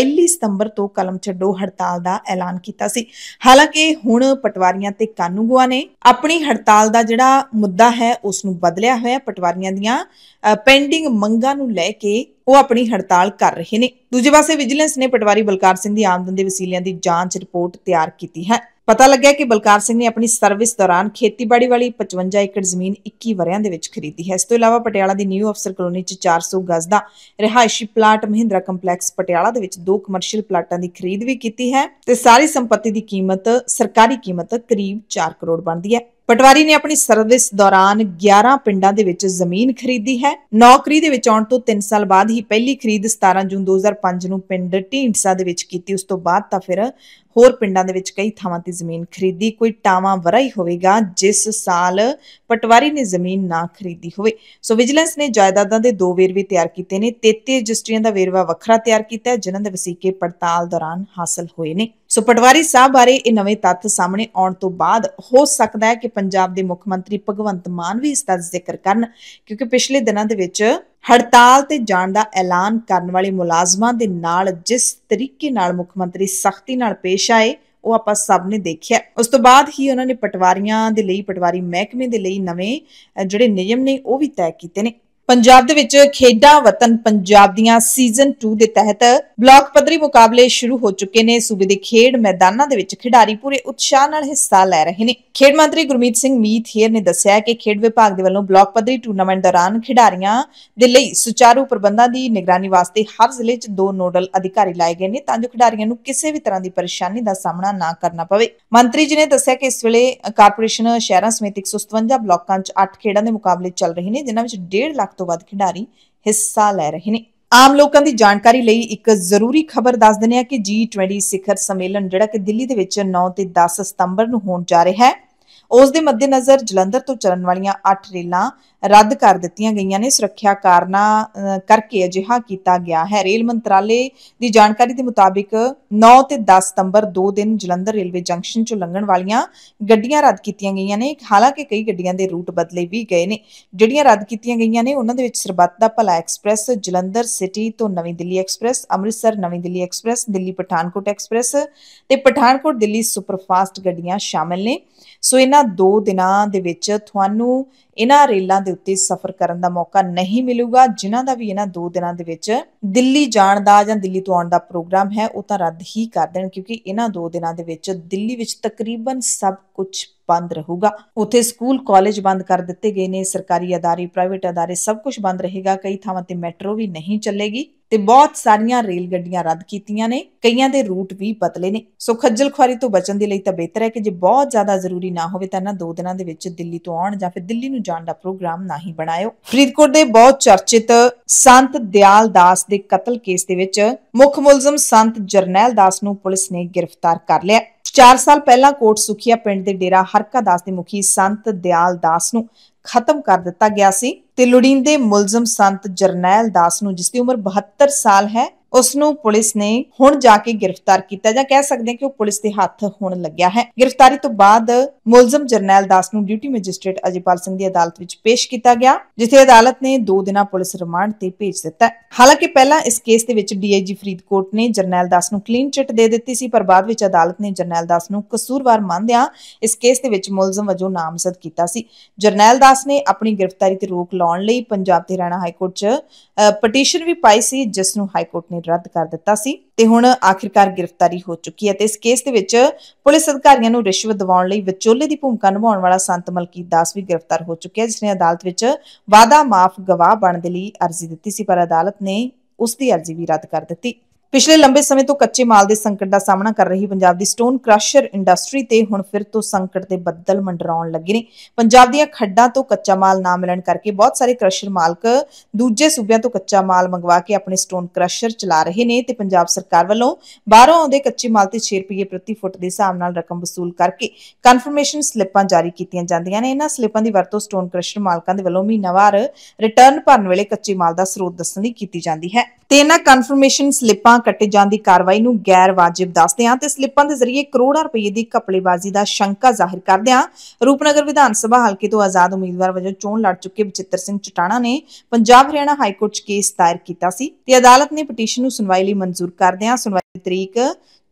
1 ਸਤੰਬਰ ਤੋਂ ਕਲਮ ਛੱਡੋ ਹੜਤਾਲ ਦਾ ਐਲਾਨ ਕੀਤਾ ਸੀ ਹਾਲਾਂਕਿ ਹੁਣ ਪਟਵਾਰੀਆਂ ਤੇ ਕਾਨੂੰਗੋਆਂ ਨੇ ਆਪਣੀ ਹੜਤਾਲ ਦਾ ਜਿਹੜਾ ਮੁੱਦਾ ਹੈ ਉਸ ਨੂੰ ਬਦਲਿਆ ਹੋਇਆ ਪਟਵਾਰੀਆਂ ਦੀਆਂ ਪੈਂਡਿੰਗ ਮੰਗਾਂ ਨੂੰ ਲੈ ਕੇ ਉਹ ਆਪਣੀ ਹੜਤਾਲ ਕਰ ਰਹੇ ਨੇ ਦੂਜੇ ਪਾਸੇ ਵਿਜੀਲੈਂਸ ਨੇ ਪਟਵਾਰੀ ਬਲਕਾਰ ਸਿੰਘ ਦੀ ਆਮਦਨ ਦੇ ਵਸੀਲਿਆਂ ਦੀ ਜਾਂਚ ਰਿਪੋਰਟ ਤਿਆਰ ਕੀਤੀ ਹੈ ਪਤਾ ਲੱਗਿਆ ਕਿ ਬਲਕਾਰ ਸਿੰਘ ਨੇ ਆਪਣੀ ਸਰਵਿਸ ਦੌਰਾਨ ਖੇਤੀਬਾੜੀ ਵਾਲੀ 55 ਏਕੜ ਜ਼ਮੀਨ 21 ਵਰਿਆਂ ਦੇ ਵਿੱਚ ਖਰੀਦੀ ਹੈ ਇਸ ਤੋਂ ਇਲਾਵਾ ਪਟਿਆਲਾ ਦੀ ਨਿਊ ਅਫਸਰ ਕਲੋਨੀ 'ਚ 400 ਗਜ਼ ਦਾ ਰਿਹਾਇਸ਼ੀ ਪਲਾਟ ਮਹਿੰਦਰਾ ਕੰਪਲੈਕਸ ਪਟਿਆਲਾ ਦੇ ਵਿੱਚ ਦੋ ਕਮਰਸ਼ੀਅਲ ਪਲਾਟਾਂ ਦੀ ਖਰੀਦ ਵੀ ਕੀਤੀ ਹੈ ਤੇ ਸਾਰੀ ਸੰਪਤੀ ਦੀ ਕੀਮਤ ਸਰਕਾਰੀ ਕੀਮਤ ਕਰੀਬ 4 ਕਰੋੜ ਬਣਦੀ ਹੈ ਪਟਵਾਰੀ ਨੇ ਆਪਣੀ ਸਰਵਿਸ ਦੌਰਾਨ 11 ਪਿੰਡਾਂ ਦੇ ਵਿੱਚ ਜ਼ਮੀਨ ਖਰੀਦੀ ਹੈ ਨੌਕਰੀ ਦੇ ਵਿੱਚ ਆਉਣ ਤੋਂ 3 ਸਾਲ ਬਾਅਦ ਹੀ ਪਹਿਲੀ ਖਰੀਦ 17 ਜੂਨ 2005 ਨੂੰ ਪਿੰਡ ਢੀਂਡਸਾ ਦੇ ਵਿੱਚ ਕੀਤੀ ਉਸ ਤੋਂ ਬਾਅਦ ਤਾਂ ਫਿਰ ਹੋਰ ਪਿੰਡਾਂ ਦੇ ਵਿੱਚ ਕਈ ਥਾਵਾਂ ਤੇ ਜ਼ਮੀਨ ਖਰੀਦੀ ਕੋਈ ਟਾਵਾਂ ਵਰਾ ਹੀ ਹੋਵੇਗਾ ਜਿਸ ਸਾਲ ਪਟਵਾਰੀ ਨੇ ਜ਼ਮੀਨ ਨਾ ਖਰੀਦੀ ਹੋਵੇ ਸੋ ਵਿਜੀਲੈਂਸ ਨੇ ਜਾਇਦਾਦਾਂ ਦੇ ਦੋ ਵੇਰਵੇ ਤਿਆਰ ਕੀਤੇ ਨੇ 33 ਰਜਿਸਟਰੀਆਂ ਦਾ ਵੇਰਵਾ ਵੱਖਰਾ ਤਿਆਰ ਕੀਤਾ ਹੈ ਜਿਨ੍ਹਾਂ ਦੇ ਵਸੀਕੇ ਪੜਤਾਲ ਦੌਰਾਨ ਹਾਸਲ ਹੋਏ ਨੇ ਸੋ ਪਟਵਾਰੀ ਸਾਹਿਬ ਬਾਰੇ ਇਹ ਨਵੇਂ ਤੱਥ ਸਾਹਮਣੇ ਆਉਣ ਤੋਂ ਬਾਅਦ ਹੋ ਸਕਦਾ ਹੈ ਕਿ ਪੰਜਾਬ ਦੇ ਮੁੱਖ ਮੰਤਰੀ ਭਗਵੰਤ ਮਾਨ ਵੀ ਇਸ ਦਾ ਜ਼ਿਕਰ ਕਰਨ ਕਿਉਂਕਿ ਪਿਛਲੇ ਦਿਨਾਂ ਦੇ ਵਿੱਚ ਹੜਤਾਲ ਤੇ ਜਾਣ ਦਾ ਐਲਾਨ ਕਰਨ ਵਾਲੇ ਮੁਲਾਜ਼ਮਾਂ ਦੇ ਨਾਲ ਜਿਸ ਤਰੀਕੇ ਨਾਲ ਮੁੱਖ ਮੰਤਰੀ ਸਖਤੀ ਨਾਲ ਪੇਸ਼ ਆਏ ਉਹ ਆਪਾਂ ਸਭ ਨੇ ਦੇਖਿਆ ਉਸ ਤੋਂ ਬਾਅਦ ਹੀ ਉਹਨਾਂ ਨੇ ਪਟਵਾਰੀਆਂ ਦੇ ਲਈ ਪਟਵਾਰੀ ਮਹਿਕਮੇ ਦੇ ਲਈ ਨਵੇਂ ਜਿਹੜੇ ਨਿਯਮ ਨੇ ਉਹ ਵੀ ਤੈਅ ਕੀਤੇ ਨੇ ਪੰਜਾਬ ਦੇ ਵਿੱਚ ਖੇਡਾਂ ਵਤਨ ਪੰਜਾਬ ਦੀਆਂ ਸੀਜ਼ਨ 2 ਦੇ ਤਹਿਤ ਬਲਾਕ ਪੱਧਰੀ ਮੁਕਾਬਲੇ ਸ਼ੁਰੂ ਹੋ ਚੁੱਕੇ ਨੇ ਸੂਬੇ ਦੇ ਖੇਡ ਮੈਦਾਨਾਂ ਦੇ ਵਿੱਚ ਖਿਡਾਰੀ ਪੂਰੇ ਉਤਸ਼ਾਹ ਨਾਲ ਹਿੱਸਾ ਲੈ ਰਹੇ ਨੇ ਖੇਡ ਮੰਤਰੀ ਗੁਰਮੀਤ ਸਿੰਘ ਮੀਤ ਹੀਰ ਨੇ ਦੱਸਿਆ ਕਿ ਖੇਡ ਵਿਭਾਗ ਦੇ ਵੱਲੋਂ ਬਲਾਕ ਪੱਧਰੀ ਟੂਰਨਾਮੈਂਟ ਦੌਰਾਨ ਖਿਡਾਰੀਆਂ ਦੇ ਲਈ ਸੁਚਾਰੂ ਪ੍ਰਬੰਧਾਂ ਦੀ ਨਿਗਰਾਨੀ ਵਾਸਤੇ ਹਰ ਜ਼ਿਲ੍ਹੇ 'ਚ ਦੋ ਨੋਡਲ ਅਧਿਕਾਰੀ ਲਾਏ ਗਏ ਨੇ ਤਾਂ ਜੋ ਖਿਡਾਰੀਆਂ ਨੂੰ ਕਿਸੇ ਵੀ ਤਰ੍ਹਾਂ ਦੀ ਪਰੇਸ਼ਾਨੀ ਦਾ ਸਾਹਮਣਾ ਨਾ ਕਰਨਾ ਪਵੇ ਮੰਤਰੀ ਜੀ ਨੇ ਦੱਸਿਆ ਕਿ ਇਸ ਵੇਲੇ ਕਾਰਪੋਰੇਸ਼ਨ ਸ਼ਹਿਰਾਂ ਸਮੇਤ 157 ਬਲਾਕਾਂ 'ਚ 8 ਖੇਡਾਂ ਦੇ ਮੁਕਾਬਲੇ ਚੱਲ ਰਹੇ ਨੇ ਜਿਨ੍ਹਾਂ ਵਿੱਚ 1.5 ਲੱਖ ਤੋਂ ਵੱਧ ਖਿਡਾਰੀ ਹਿੱਸਾ ਲੈ ਰਹੇ ਨੇ ਆਮ ਲੋਕਾਂ ਦੀ ਜਾਣਕਾਰੀ ਲਈ ਇੱਕ ਜ਼ਰੂਰੀ ਖਬਰ ਦੱਸ ਦਿੰਨੇ ਆ ਕਿ G20 ਸਿਖਰ ਸੰਮੇਲਨ ਜਿਹੜਾ ਕਿ ਦਿੱਲੀ ਦੇ ਵਿੱਚ 9 ਤੇ 10 ਸਤੰਬਰ ਨੂੰ ਹੋਣ ਜਾ ਰਿਹਾ ਹੈ ਉਸ ਦੇ ਮੱਦੇਨਜ਼ਰ ਜਲੰਧਰ ਤੋਂ ਚੱਲਣ ਵਾਲੀਆਂ 8 ਰੇਲਾਂ ਰੱਦ ਕਰ ਦਿੱਤੀਆਂ ਗਈਆਂ ਨੇ ਸੁਰੱਖਿਆ ਕਾਰਨਾਂ ਕਰਕੇ ਅਜਿਹਾ ਕੀਤਾ ਗਿਆ ਹੈ ਰੇਲ ਮੰਤਰਾਲੇ ਦੀ ਜਾਣਕਾਰੀ ਦੇ ਮੁਤਾਬਿਕ 9 ਤੇ 10 ਸਤੰਬਰ 2 ਦਿਨ ਜਲੰਧਰ ਰੇਲਵੇ ਜੰਕਸ਼ਨ 'ਚੋਂ ਲੰਘਣ ਵਾਲੀਆਂ ਗੱਡੀਆਂ ਰੱਦ ਕੀਤੀਆਂ ਗਈਆਂ ਨੇ ਹਾਲਾਂਕਿ ਕਈ ਗੱਡੀਆਂ ਦੇ ਰੂਟ ਬਦਲੇ ਵੀ ਗਏ ਨੇ ਜਿਹੜੀਆਂ ਰੱਦ ਕੀਤੀਆਂ ਗਈਆਂ ਨੇ ਉਹਨਾਂ ਦੇ ਵਿੱਚ ਸਰਬੱਤ ਦਾ ਭਲਾ ਐਕਸਪ੍ਰੈਸ ਜਲੰਧਰ ਸਿਟੀ ਤੋਂ ਨਵੀਂ ਦਿੱਲੀ ਐਕਸਪ੍ਰੈਸ ਅੰਮ੍ਰਿਤਸਰ ਨਵੀਂ ਦਿੱਲੀ ਐਕਸਪ੍ਰੈਸ ਦਿੱਲੀ ਪਠਾਨਕੋਟ ਐਕਸਪ੍ਰੈਸ ਤੇ ਪਠਾਨਕੋਟ ਦਿੱਲੀ ਸੁਪਰਫਾਸਟ ਗੱਡੀਆਂ ਸ਼ਾਮਲ ਨੇ ਸੋ ਇਹਨਾਂ ਇਹਨਾਂ 2 ਦਿਨਾਂ ਦੇ ਵਿੱਚ ਤੁਹਾਨੂੰ ਇਹਨਾਂ ਰੇਲਾਂ ਦੇ ਉੱਤੇ ਸਫ਼ਰ ਕਰਨ ਦਾ ਮੌਕਾ ਨਹੀਂ ਮਿਲੂਗਾ ਜਿਨ੍ਹਾਂ ਦਾ ਵੀ ਇਹਨਾਂ 2 ਦਿਨਾਂ ਦੇ ਵਿੱਚ ਦਿੱਲੀ ਜਾਣ ਦਾ ਜਾਂ ਦਿੱਲੀ ਤੋਂ ਆਉਣ ਦਾ ਪ੍ਰੋਗਰਾਮ ਹੈ ਉਹ ਤਾਂ ਰੱਦ ਹੀ ਕਰ ਦੇਣ ਕਿਉਂਕਿ ਇਹਨਾਂ 2 ਦਿਨਾਂ ਦੇ ਵਿੱਚ ਦਿੱਲੀ ਵਿੱਚ ਤਕਰੀਬਨ ਸਭ ਕੁਝ ਬੰਦ ਰਹੂਗਾ ਉਥੇ ਸਕੂਲ ਕਾਲਜ ਬੰਦ ਕਰ ਦਿੱਤੇ ਗਏ ਨੇ ਸਰਕਾਰੀ ਅਦਾਰੇ ਪ੍ਰਾਈਵੇਟ ਅਦਾਰੇ ਸਭ ਕੁਝ ਬੰਦ ਰਹੇਗਾ ਕਈ ਥਾਵਾਂ ਤੇ ਮੈਟਰੋ ਵੀ ਨਹੀਂ ਚੱਲੇਗੀ ਤੇ ਬਹੁਤ ਸਾਰੀਆਂ ਰੇਲ ਗੱਡੀਆਂ ਰੱਦ ਕੀਤੀਆਂ ਨੇ ਕਈਆਂ ਦੇ ਰੂਟ ਵੀ ਬਦਲੇ ਨੇ ਸੋ ਖੱਜਲ ਖੁਆਰੀ ਤੋਂ ਬਚਣ ਦੇ ਲਈ ਤਾਂ ਬਿਹਤਰ ਹੈ ਕਿ ਜੇ ਬਹੁਤ ਜ਼ਿਆਦਾ ਜ਼ਰੂਰੀ ਨਾ ਹੋਵੇ ਤਾਂ ਨਾ ਦੋ ਦਿਨਾਂ ਦੇ ਵਿੱਚ ਦਿੱਲੀ ਤੋਂ ਆਉਣ ਜਾਂ ਫਿਰ ਦਿੱਲੀ ਨੂੰ ਜਾਣ ਦਾ ਪ੍ਰੋਗਰਾਮ ਨਾ ਹੀ ਬਣਾਇਓ ਫਰੀਦਕੋਟ ਦੇ ਬਹੁਤ ਚਰਚਿਤ ਸੰਤ ਦਿਆਲ ਦਾਸ ਦੇ ਕਤਲ ਕੇਸ ਦੇ ਵਿੱਚ ਮੁੱਖ ਮੁਲਜ਼ਮ ਸੰਤ ਜਰਨੈਲ ਦਾਸ ਨੂੰ ਪੁਲਿਸ ਨੇ ਗ੍ਰਿਫਤਾਰ ਕਰ ਲਿਆ 4 ਸਾਲ ਪਹਿਲਾਂ ਕੋਟ ਸੁਖੀਆ ਪਿੰਡ ਦੇ ਡੇਰਾ ਹਰਕਾ ਦਾਸ ਦੇ ਮੁਖੀ ਸੰਤ ਦਿਆਲ ਦਾਸ ਨੂੰ ਖਤਮ ਕਰ ਦਿੱਤਾ ਗਿਆ ਸੀ ਤੇ ਲੁੜੀਂਦੇ ਮੁਲਜ਼ਮ ਸੰਤ ਜਰਨੈਲ ਦਾਸ ਨੂੰ ਜਿਸ ਦੀ ਉਮਰ 72 ਸਾਲ ਹੈ ਉਸ ਨੂੰ ਪੁਲਿਸ ਨੇ ਹੁਣ ਜਾ ਕੇ ਗ੍ਰਿਫਤਾਰ ਕੀਤਾ ਜਾਂ ਕਹਿ ਸਕਦੇ ਹਾਂ ਕਿ ਉਹ ਪੁਲਿਸ ਦੇ ਹੱਥ ਹੁਣ ਲੱਗਿਆ ਹੈ ਗ੍ਰਿਫਤਾਰੀ ਤੋਂ ਬਾਅਦ ਮੁਲਜ਼ਮ ਜਰਨੈਲ ਦਾਸ ਨੂੰ ਡਿਊਟੀ ਮੈਜਿਸਟ੍ਰੇਟ ਅਜੀਪਾਲ ਸਿੰਘ ਦੀ ਅਦਾਲਤ ਵਿੱਚ ਪੇਸ਼ ਕੀਤਾ ਗਿਆ ਜਿੱਥੇ ਅਦਾਲਤ ਨੇ 2 ਦਿਨਾਂ ਪੁਲਿਸ ਰਿਮਾਂਡ ਤੇ ਭੇਜ ਦਿੱਤਾ ਹਾਲਾਂਕਿ ਪਹਿਲਾਂ ਇਸ ਕੇਸ ਦੇ ਵਿੱਚ ਡੀਆਈਜੀ ਫਰੀਦਕੋਟ ਨੇ ਜਰਨੈਲ ਦਾਸ ਨੂੰ ਕਲੀਨ ਚਿੱਟ ਦੇ ਦਿੱਤੀ ਸੀ ਪਰ ਬਾਅਦ ਵਿੱਚ ਅਦਾਲਤ ਨੇ ਜਰਨੈਲ ਦਾਸ ਨੂੰ ਕਸੂਰਵਾਰ ਮੰਨਦਿਆਂ ਇਸ ਕੇਸ ਦੇ ਵਿੱਚ ਮੁਲਜ਼ਮ ਵਜੋਂ ਨਾਮਜ਼ਦ ਕੀਤਾ ਸੀ ਜਰਨੈਲ ਦਾਸ ਨੇ ਆਪਣੀ ਗ੍ਰਿਫਤਾਰੀ ਤੇ ਰੋਕ ਲਾਉਣ ਲਈ ਪੰਜਾਬ ਤੇ ਹਰਿਆਣਾ ਹਾਈਕੋਰਟ 'ਚ ਪਟੀਸ਼ਨ ਵੀ ਪਾਈ ਸੀ ਜਿਸ ਨੂੰ ਹਾਈਕੋਰਟ ਨੇ ਰੱਦ ਕਰ ਦਿੱਤਾ ਸੀ ਤੇ ਹੁਣ ਆਖਿਰਕਾਰ ਗ੍ਰਿਫਤਾਰੀ ਹੋ ਚੁੱਕੀ ਹੈ ਤੇ ਇਸ ਕੇਸ ਦੇ ਵਿੱਚ ਪੁਲਿਸ ਅਧਿਕਾਰੀਆਂ ਨੂੰ ਰਿਸ਼ਵਤ ਦਿਵਾਉਣ ਲਈ ਵਿਚੋਲੇ ਦੀ ਭੂਮਿਕਾ ਨਿਭਾਉਣ ਵਾਲਾ ਸੰਤ ਮਲਕੀਤ ਦਾਸ ਵੀ ਗ੍ਰਿਫਤਾਰ ਹੋ ਚੁੱਕਿਆ ਜਿਸ ਨੇ ਅਦਾਲਤ ਵਿੱਚ ਵਾਦਾ ਮਾਫ ਗਵਾਹ ਬਣਨ ਦੇ ਲਈ ਅਰਜ਼ੀ ਦਿੱਤੀ ਸੀ ਪਰ ਅਦਾਲਤ ਨੇ ਉਸ ਦੀ ਅਰਜ਼ੀ ਵੀ ਰੱਦ ਕਰ ਦਿੱਤੀ ਪਿਛਲੇ ਲੰਬੇ ਸਮੇਂ ਤੋਂ ਕੱਚੇ ਮਾਲ ਦੇ ਸੰਕਟ ਦਾ ਸਾਹਮਣਾ ਕਰ ਰਹੀ ਪੰਜਾਬ ਦੀ ਸਟੋਨ ਕ੍ਰਸ਼ਰ ਇੰਡਸਟਰੀ ਤੇ ਹੁਣ ਫਿਰ ਤੋਂ ਸੰਕਟ ਦੇ ਬੱਦਲ ਮੰਡਰਾਉਣ ਲੱਗੇ ਨੇ ਪੰਜਾਬ ਦੀਆਂ ਖੱਡਾਂ ਤੋਂ ਕੱਚਾ ਮਾਲ ਨਾ ਮਿਲਣ ਕਰਕੇ ਬਹੁਤ ਸਾਰੇ ਕ੍ਰਸ਼ਰ ਮਾਲਕ ਦੂਜੇ ਸੂਬਿਆਂ ਤੋਂ ਕੱਚਾ ਮਾਲ ਮੰਗਵਾ ਕੇ ਆਪਣੇ ਸਟੋਨ ਕ੍ਰਸ਼ਰ ਚਲਾ ਰਹੇ ਨੇ ਤੇ ਪੰਜਾਬ ਸਰਕਾਰ ਵੱਲੋਂ ਬਾਹਰੋਂ ਆਉਂਦੇ ਕੱਚੇ ਮਾਲ ਤੇ 6 ਰੁਪਏ ਪ੍ਰਤੀ ਫੁੱਟ ਦੇ ਹਿਸਾਬ ਨਾਲ ਰਕਮ ਵਸੂਲ ਕਰਕੇ ਕਨਫਰਮੇਸ਼ਨ ਸਲਿੱਪਾਂ ਜਾਰੀ ਕੀਤੀਆਂ ਜਾਂਦੀਆਂ ਨੇ ਇਹਨਾਂ ਸਲਿੱਪਾਂ ਦੀ ਵਰਤੋਂ ਸਟੋਨ ਕ੍ਰਸ਼ਰ ਮਾਲਕਾਂ ਦੇ ਵੱਲੋਂ ਮਹੀਨਾਵਾਰ ਰਿਟਰਨ ਭਰਨ ਵੇਲੇ ਕੱਚੇ ਮਾਲ ਦਾ ਸਰੋਤ ਦੱਸਣ ਲਈ ਕੀਤੀ ਜਾਂਦੀ ਹੈ ਤੇ ਇਹਨਾਂ ਕਨਫਰਮੇਸ਼ਨ ਸਲਿੱਪਾਂ ਸਲਿੱਪਾਂ ਕੱਟੇ ਜਾਣ ਦੀ ਕਾਰਵਾਈ ਨੂੰ ਗੈਰ ਵਾਜਿਬ ਦੱਸਦੇ ਹਾਂ ਤੇ ਸਲਿੱਪਾਂ ਦੇ ਜ਼ਰੀਏ ਕਰੋੜਾਂ ਰੁਪਏ ਦੀ ਕਪਲੇਬਾਜ਼ੀ ਦਾ ਸ਼ੰਕਾ ਜ਼ਾਹਿਰ ਕਰਦੇ ਹਾਂ ਰੂਪਨਗਰ ਵਿਧਾਨ ਸਭਾ ਹਲਕੇ ਤੋਂ ਆਜ਼ਾਦ ਉਮੀਦਵਾਰ ਵਜੋਂ ਚੋਣ ਲੜ ਚੁੱਕੇ ਬਚਿੱਤਰ ਸਿੰਘ ਚਟਾਣਾ ਨੇ ਪੰਜਾਬ ਹਰਿਆਣਾ ਹਾਈ ਕੋਰਟ 'ਚ ਕੇਸ ਦਾਇਰ ਕੀਤਾ ਸੀ ਤੇ ਅਦਾਲਤ ਨੇ ਪਟੀਸ਼ਨ ਨੂੰ ਸੁਣਵਾਈ ਲਈ ਮਨਜ਼ੂਰ ਕਰਦਿਆਂ ਸੁਣਵਾਈ ਦੀ ਤਰੀਕ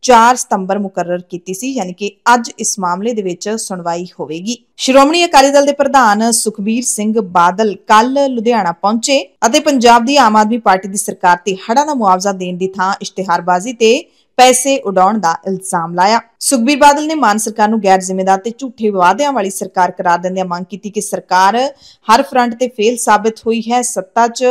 4 ਸਤੰਬਰ ਮੁਕਰਰ ਕੀਤੀ ਸੀ ਯਾਨੀ ਕਿ ਅੱਜ ਇਸ ਮਾਮਲੇ ਦੇ ਵਿੱਚ ਸੁਣਵਾਈ ਹੋਵੇਗੀ ਸ਼੍ਰੋਮਣੀ ਅਕਾਲੀ ਦਲ ਦੇ ਪ੍ਰਧਾਨ ਸੁਖਬੀਰ ਸਿੰਘ ਬਾਦਲ ਕੱਲ ਲੁਧਿਆਣਾ ਪਹੁੰਚੇ ਅਤੇ ਪੰਜਾਬ ਦੀ ਆਮ ਆਦਮੀ ਪਾਰਟੀ ਦੀ ਸਰਕਾਰ ਤੇ ਹੜਾ ਦਾ ਮੁਆਵਜ਼ਾ ਦੇਣ ਦੀ ਥਾਂ ਇਸ਼ਤਿਹਾਰਬਾਜ਼ੀ ਤੇ ਪੈਸੇ ਉਡਾਉਣ ਦਾ ਇਲਜ਼ਾਮ ਲਾਇਆ ਸੁਖਬੀਰ ਬਾਦਲ ਨੇ ਮਾਨ ਸਰਕਾਰ ਨੂੰ ਗੈਰ ਜ਼ਿੰਮੇਦਾਰ ਤੇ ਝੂਠੇ ਵਾਅਦਿਆਂ ਵਾਲੀ ਸਰਕਾਰ ਕਰਾਰ ਦਿੰਦਿਆਂ ਮੰਗ ਕੀਤੀ ਕਿ ਸਰਕਾਰ ਹਰ ਫਰੰਟ ਤੇ ਫੇਲ ਸਾਬਤ ਹੋਈ ਹੈ ਸੱਤਾ 'ਚ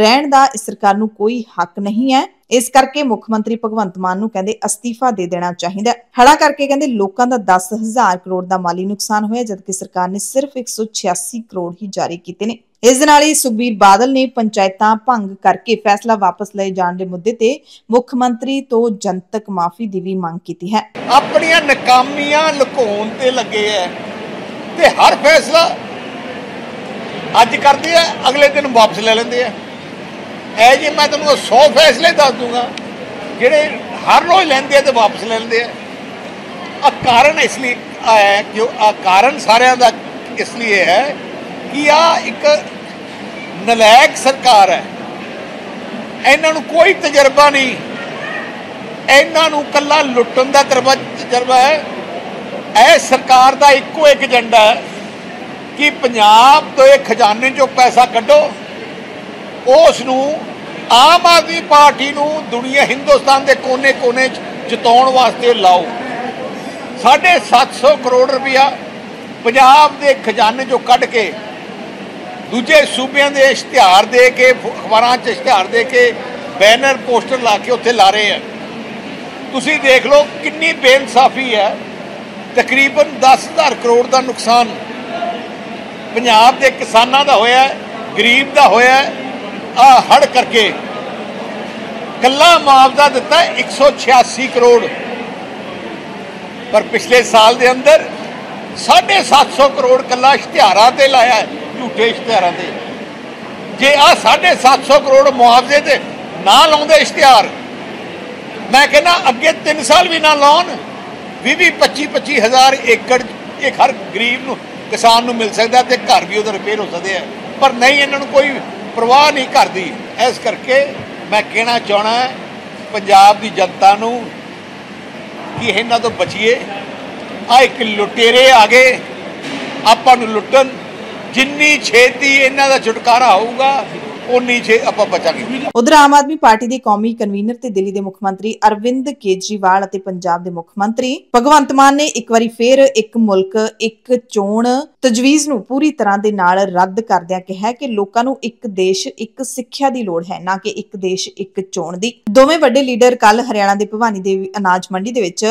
ਰਹਿਣ ਦਾ ਇਸ ਸਰਕਾਰ ਨੂੰ ਕੋਈ ਹੱਕ ਨਹੀਂ ਹੈ ਇਸ ਕਰਕੇ ਮੁੱਖ ਮੰਤਰੀ ਭਗਵੰਤ ਮਾਨ ਨੂੰ ਕਹਿੰਦੇ ਅਸਤੀਫਾ ਦੇ ਦੇਣਾ ਚਾਹੀਦਾ ਹੜਾ ਕਰਕੇ ਕਹਿੰਦੇ ਲੋਕਾਂ ਦਾ 10000 ਕਰੋੜ ਦਾ ਮਾਲੀ ਨੁਕਸਾਨ ਹੋਇਆ ਜਦਕਿ ਸਰਕਾਰ ਨੇ ਸਿਰਫ 186 ਕਰੋੜ ਹੀ ਜਾਰੀ ਕੀਤੇ ਨੇ ਇਸ ਦੇ ਨਾਲ ਹੀ ਸੁਖਬੀਰ ਬਾਦਲ ਨੇ ਪੰਚਾਇਤਾਂ ਭੰਗ ਕਰਕੇ ਫੈਸਲਾ ਵਾਪਸ ਲਏ ਜਾਣ ਦੇ ਮੁੱਦੇ ਤੇ ਮੁੱਖ ਮੰਤਰੀ ਤੋਂ ਜਨਤਕ ਮਾਫੀ ਦੀ ਵੀ ਮੰਗ ਕੀਤੀ ਹੈ ਆਪਣੀਆਂ ਨਕਾਮੀਆਂ ਲੁਕਾਉਣ ਤੇ ਲੱਗੇ ਐ ਤੇ ਹਰ ਫੈਸਲਾ ਅੱਜ ਕਰਦੇ ਐ ਅਗਲੇ ਦਿਨ ਵਾਪਸ ਲੈ ਲੈਂਦੇ ਐ ਐ ਜੇ ਮੈਂ ਤੁਹਾਨੂੰ 100 ਫੈਸਲੇ ਦੱਸ ਦੂੰਗਾ ਜਿਹੜੇ ਹਰ ਰੋਜ਼ ਲੈਂਦੇ ਐ ਤੇ ਵਾਪਸ ਲੈ ਲੈਂਦੇ ਐ ਆ ਕਾਰਨ ਇਸ ਲਈ ਆਇਆ ਕਿ ਆ ਕਾਰਨ ਸਾਰਿਆਂ ਦਾ ਇਸ ਲਈ ਹੈ ਕਿ ਆ ਇੱਕ ਨਲਾਇਕ ਸਰਕਾਰ ਹੈ ਇਹਨਾਂ ਨੂੰ ਕੋਈ ਤਜਰਬਾ ਨਹੀਂ ਇਹਨਾਂ ਨੂੰ ਕੱਲਾ ਲੁੱਟਣ ਦਾ ਤਜਰਬਾ ਹੈ ਇਹ ਸਰਕਾਰ ਦਾ ਇੱਕੋ ਇੱਕ ਏਜੰਡਾ ਹੈ ਕਿ ਪੰਜਾਬ ਤੋਂ ਇਹ ਖਜ਼ਾਨੇ ਚੋਂ ਪੈਸਾ ਕੱਢੋ ਉਸ ਨੂੰ ਆਮ ਆਦਮੀ ਪਾਰਟੀ ਨੂੰ ਦੁਨੀਆ ਹਿੰਦੁਸਤਾਨ ਦੇ ਕੋਨੇ-ਕੋਨੇ 'ਚ ਜਿਤਾਉਣ ਵਾਸਤੇ ਲਾਓ 750 ਕਰੋੜ ਰੁਪਇਆ ਪੰਜਾਬ ਦੇ ਖਜ਼ਾਨੇ ਚੋਂ ਕੱਢ ਕੇ ਦੂਜੇ ਸੂਬਿਆਂ ਦੇ ਇਸ਼ਤਿਹਾਰ ਦੇ ਕੇ ਅਖਬਾਰਾਂ 'ਚ ਇਸ਼ਤਿਹਾਰ ਦੇ ਕੇ ਬੈਨਰ ਪੋਸਟਰ ਲਾ ਕੇ ਉੱਥੇ ਲਾ ਰਹੇ ਆ ਤੁਸੀਂ ਦੇਖ ਲਓ ਕਿੰਨੀ ਬੇਇਨਸਾਫੀ ਹੈ ਤਕਰੀਬਨ 10000 ਕਰੋੜ ਦਾ ਨੁਕਸਾਨ ਪੰਜਾਬ ਦੇ ਕਿਸਾਨਾਂ ਦਾ ਹੋਇਆ ਗਰੀਬ ਦਾ ਹੋਇਆ ਆ ਹੜ ਕਰਕੇ ਕੱਲਾ ਮੁਆਵਜ਼ਾ ਦਿੱਤਾ 186 ਕਰੋੜ ਪਰ ਪਿਛਲੇ ਸਾਲ ਦੇ ਅੰਦਰ 750 ਕਰੋੜ ਕੱਲਾ ਇਸ਼ਤਿਹਾਰਾਂ ਤੇ ਲਾਇਆ ਹੈ ਝੂਠੇ ਇਸ਼ਤਿਹਾਰਾਂ ਦੇ ਜੇ ਆ 750 ਕਰੋੜ ਮੁਆਵਜ਼ੇ ਤੇ ਨਾ ਲਾਉਂਦੇ ਇਸ਼ਤਿਹਾਰ ਮੈਂ ਕਹਿੰਦਾ ਅੱਗੇ 3 ਸਾਲ ਵੀ ਨਾ ਲਾਉਣ ਵੀ 25 25 ਹਜ਼ਾਰ ਏਕੜ ਇਹ ਹਰ ਗਰੀਬ ਨੂੰ ਕਿਸਾਨ ਨੂੰ ਮਿਲ ਸਕਦਾ ਤੇ ਘਰ ਵੀ ਉਹਦਾ ਰਿਪੇਅਰ ਹੋ ਸਕਦੇ ਆ ਪਰ ਨਹੀਂ ਇਹਨਾਂ ਨੂੰ ਕੋਈ ਪਰਵਾਹ ਨਹੀਂ ਕਰਦੀ ਇਸ ਕਰਕੇ ਮੈਂ ਕਹਿਣਾ ਚਾਹਣਾ ਪੰਜਾਬ ਦੀ ਜਨਤਾ ਨੂੰ ਕਿ ਇਹਨਾਂ ਤੋਂ ਬਚੀਏ ਆ ਇੱਕ ਲੁਟੇਰੇ ਆ ਗਏ ਆਪਾਂ ਨੂੰ ਲੁੱਟਣ ਜਿੰਨੀ ਛੇਤੀ ਇਹਨਾਂ ਦਾ ਛੁਟਕਾਰਾ ਹੋਊਗਾ ਉਨੀ ਜੇ ਆਪਾਂ ਬਚਾਂਗੇ ਉਧਰ ਆਮ ਆਦਮੀ ਪਾਰਟੀ ਦੇ ਕੌਮੀ ਕਨਵੀਨਰ ਤੇ ਦਿੱਲੀ ਦੇ ਮੁੱਖ ਮੰਤਰੀ ਅਰਵਿੰਦ ਕੇਜਰੀਵਾਲ ਅਤੇ ਪੰਜਾਬ ਦੇ ਮੁੱਖ ਮੰਤਰੀ ਭਗਵੰਤ ਮਾਨ ਨੇ ਇੱਕ ਵਾਰੀ ਫੇਰ ਇੱਕ ਮੁਲਕ ਇੱਕ ਚੋਣ ਤਜਵੀਜ਼ ਨੂੰ ਪੂਰੀ ਤਰ੍ਹਾਂ ਦੇ ਨਾਲ ਰੱਦ ਕਰਦਿਆਂ ਕਿਹਾ ਕਿ ਲੋਕਾਂ ਨੂੰ ਇੱਕ ਦੇਸ਼ ਇੱਕ ਸਿੱਖਿਆ ਦੀ ਲੋੜ ਹੈ ਨਾ ਕਿ ਇੱਕ ਦੇਸ਼ ਇੱਕ ਚੋਣ ਦੀ ਦੋਵੇਂ ਵੱਡੇ ਲੀਡਰ ਕੱਲ ਹਰਿਆਣਾ ਦੇ ਭਵਾਨੀ ਦੇ ਅਨਾਜ ਮੰਡੀ ਦੇ ਵਿੱਚ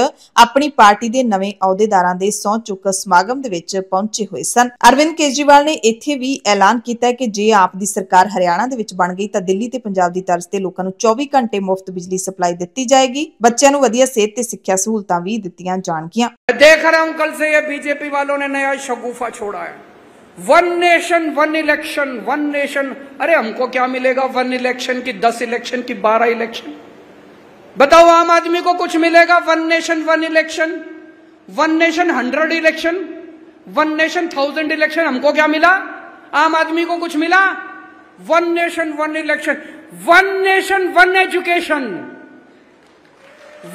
ਆਪਣੀ ਪਾਰਟੀ ਦੇ ਨਵੇਂ ਅਹੁਦੇਦਾਰਾਂ ਦੇ ਸੌਂ ਚੁੱਕ ਸਮਾਗਮ ਦੇ ਵਿੱਚ ਪਹੁੰਚੇ ਹੋਏ ਸਨ ਅਰਵਿੰਦ ਕੇਜਰੀਵਾਲ ਨੇ ਇੱਥੇ ਵੀ ਐਲਾਨ ਕੀਤਾ ਕਿ ਜੇ ਆਪ ਦੀ ਸਰਕਾਰ ਹਰਿਆਣਾ ਸ਼ਹਿਰਾਂ ਦੇ ਵਿੱਚ ਬਣ ਗਈ ਤਾਂ ਦਿੱਲੀ ਤੇ ਪੰਜਾਬ ਦੀ ਤਰਜ਼ ਤੇ ਲੋਕਾਂ ਨੂੰ 24 ਘੰਟੇ ਮੁਫਤ ਬਿਜਲੀ ਸਪਲਾਈ ਦਿੱਤੀ ਜਾਏਗੀ ਬੱਚਿਆਂ ਨੂੰ ਵਧੀਆ ਸਿਹਤ ਤੇ ਸਿੱਖਿਆ ਸਹੂਲਤਾਂ ਵੀ ਦਿੱਤੀਆਂ ਜਾਣਗੀਆਂ ਦੇਖ ਰਹੇ ਹਾਂ ਅੰਕਲ ਸੇ ਇਹ ਭਾਜਪੀ ਵਾਲੋਂ ਨੇ ਨਿਆ ਸ਼ਗੂਫਾ ਛੋੜਾ ਹੈ one nation one election one nation ਅਰੇ ਹਮਕੋ ਕੀ ਮਿਲੇਗਾ ਵਨ ਇਲੈਕਸ਼ਨ ਕੀ 10 ਇਲੈਕਸ਼ਨ ਕੀ 12 ਇਲੈਕਸ਼ਨ ਬਤਾਓ ਆਮ ਆਦਮੀ ਕੋ ਕੁਝ ਮਿਲੇਗਾ one nation one election one nation 100 election one nation 1000 election ਹਮਕੋ ਕੀ ਮਿਲਾ ਆਮ ਆਦਮੀ ਕੋ ਕੁਝ ਮਿਲਾ one nation one election one nation one education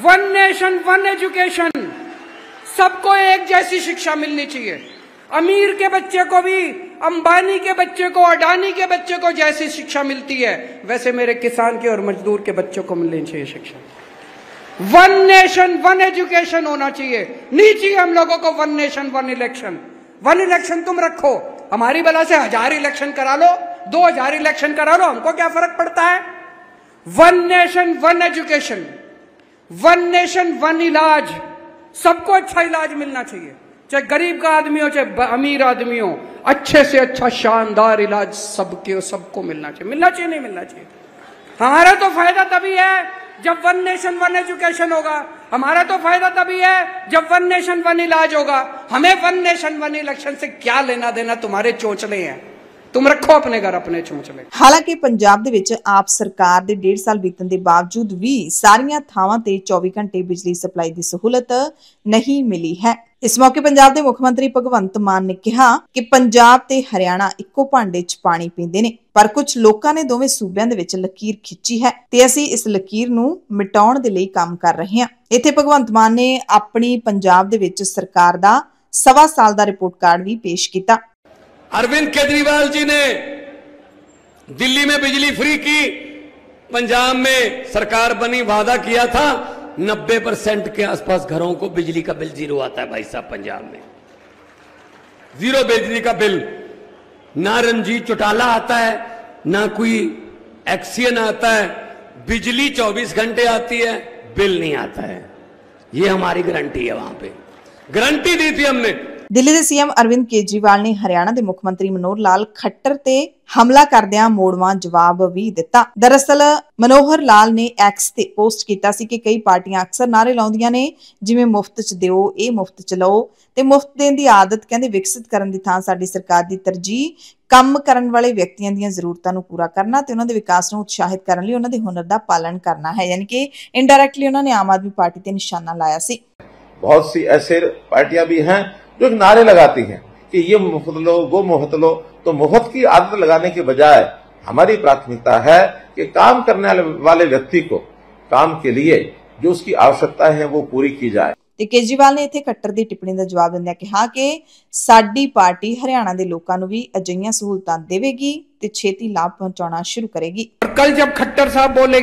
one nation one education सबको एक जैसी शिक्षा मिलनी चाहिए अमीर के बच्चे को भी अंबानी के बच्चे को अडानी के बच्चे को जैसी शिक्षा मिलती है वैसे मेरे किसान के और मजदूर के बच्चों को मिलनी चाहिए शिक्षा वन नेशन वन एजुकेशन होना चाहिए नहीं चाहिए हम लोगों को one nation one election one election तुम रखो हमारी बला से हजार इलेक्शन करा लो दो हजार इलेक्शन करा लो हमको क्या फर्क पड़ता है one nation one education one nation one इलाज सबको अच्छा इलाज मिलना चाहिए चाहे गरीब का आदमी हो चाहे अमीर आदमी हो अच्छे से अच्छा शानदार इलाज सबके सबको मिलना चाहिए मिलना चाहिए नहीं मिलना चाहिए हमारा तो फायदा तभी है जब वन नेशन वन एजुकेशन होगा हमारा तो फायदा तभी है जब वन नेशन वन इलाज होगा हमें वन नेशन वन इलेक्शन से क्या लेना देना तुम्हारे चोचले हैं ਰੱਖੋ ਆਪਣੇ ਘਰ ਆਪਣੇ ਚੁੰਚ ਲੈ ਹਾਲਾਂਕਿ ਪੰਜਾਬ ਦੇ ਵਿੱਚ ਆਪ ਸਰਕਾਰ ਦੇ 1.5 ਸਾਲ ਬੀਤਣ ਦੇ ਬਾਵਜੂਦ ਵੀ ਸਾਰੀਆਂ ਥਾਵਾਂ ਤੇ 24 ਘੰਟੇ ਬਿਜਲੀ ਸਪਲਾਈ ਦੀ ਸਹੂਲਤ ਨਹੀਂ ਮਿਲੀ ਹੈ ਇਸ ਮੌਕੇ ਪੰਜਾਬ ਦੇ ਮੁੱਖ ਮੰਤਰੀ ਭਗਵੰਤ ਮਾਨ ਨੇ ਕਿਹਾ ਕਿ ਪੰਜਾਬ ਤੇ ਹਰਿਆਣਾ ਇੱਕੋ ਭਾਂਡੇ 'ਚ ਪਾਣੀ ਪੀਂਦੇ ਨੇ ਪਰ ਕੁਝ ਲੋਕਾਂ ਨੇ ਦੋਵੇਂ ਸੂਬਿਆਂ ਦੇ ਵਿੱਚ ਲਕੀਰ ਖਿੱਚੀ ਹੈ ਤੇ ਅਸੀਂ ਇਸ ਲਕੀਰ ਨੂੰ ਮਿਟਾਉਣ ਦੇ ਲਈ ਕੰਮ ਕਰ ਰਹੇ ਹਾਂ ਇੱਥੇ ਭਗਵੰਤ ਮਾਨ ਨੇ ਆਪਣੀ ਪੰਜਾਬ ਦੇ ਵਿੱਚ ਸਰਕਾਰ ਦਾ ਸਵਾ ਸਾਲ ਦਾ ਰਿਪੋਰਟ ਕਾਰਡ ਵੀ ਪੇਸ਼ ਕੀਤਾ अरविंद केजरीवाल जी ने दिल्ली में बिजली फ्री की पंजाब में सरकार बनी वादा किया था 90 परसेंट के आसपास घरों को बिजली का बिल जीरो आता है भाई साहब पंजाब में जीरो बिजली का बिल ना रंजीत चौटाला आता है ना कोई एक्सियन आता है बिजली 24 घंटे आती है बिल नहीं आता है ये हमारी गारंटी है वहां पे गारंटी दी थी हमने ਦਿੱਲੀ ਦੇ ਸੀਐਮ ਅਰਵਿੰਦ ਕੇਜਰੀਵਾਲ ਨੇ ਹਰਿਆਣਾ ਦੇ ਮੁੱਖ ਮੰਤਰੀ ਮਨੋਹਰ ਲਾਲ ਖੱਟਰ ਤੇ ਹਮਲਾ ਕਰਦਿਆਂ ਮੋੜਵਾ ਜਵਾਬ ਵੀ ਦਿੱਤਾ ਦਰਅਸਲ ਮਨੋਹਰ ਲਾਲ ਨੇ ਐਕਸ ਤੇ ਪੋਸਟ ਕੀਤਾ ਸੀ ਕਿ ਕਈ ਪਾਰਟੀਆਂ ਅਕਸਰ ਨਾਰੇ ਲਾਉਂਦੀਆਂ ਨੇ ਜਿਵੇਂ ਮੁਫਤ ਚ ਦਿਓ ਇਹ ਮੁਫਤ ਚ ਲਓ ਤੇ ਮੁਫਤ ਦੇਣ ਦੀ ਆਦਤ ਕਹਿੰਦੇ ਵਿਕਸਿਤ ਕਰਨ ਦੀ ਥਾਂ ਸਾਡੀ ਸਰਕਾਰ ਦੀ ਤਰਜੀਹ ਕੰਮ ਕਰਨ ਵਾਲੇ ਵਿਅਕਤੀਆਂ ਦੀਆਂ ਜ਼ਰੂਰਤਾਂ ਨੂੰ ਪੂਰਾ ਕਰਨਾ ਤੇ ਉਹਨਾਂ ਦੇ ਵਿਕਾਸ ਨੂੰ ਉਤਸ਼ਾਹਿਤ ਕਰਨ ਲਈ ਉਹਨਾਂ ਦੇ ਹੁਨਰ ਦਾ ਪਾਲਣ ਕਰਨਾ ਹੈ ਯਾਨੀ ਕਿ ਇਨਡਾਇਰੈਕਟਲੀ ਉਹਨਾਂ ਨੇ ਆਮ ਆਦਮੀ ਪਾਰਟੀ ਤੇ ਨਿਸ਼ਾਨਾ ਲਾਇਆ ਸੀ ਬਹੁਤ ਸੀ ਐਸੇ ਪਾਰਟੀਆਂ ਵੀ ਹਨ जो एक नारे लगाती हैं कि ये मुफ्त लो वो मुफ्त लो तो मुफ्त की आदत लगाने के बजाय हमारी प्राथमिकता है कि काम करने वाले व्यक्ति को काम के लिए जो उसकी आवश्यकता है वो पूरी की जाए केजरीवाल ने इतने कट्टर की टिप्पणी का जवाब दिद्या कहा कि ਕਿ ਸਾਡੀ ਪਾਰਟੀ ਹਰਿਆਣਾ ਦੇ ਲੋਕਾਂ ਨੂੰ ਵੀ ਅਜਈਆਂ ਸਹੂਲਤਾਂ ਦੇਵੇਗੀ ਤੇ ਛੇਤੀ ਲਾਭ ਪਹੁੰਚਾਉਣਾ ਸ਼ੁਰੂ ਕਰੇਗੀ ਕੱਲ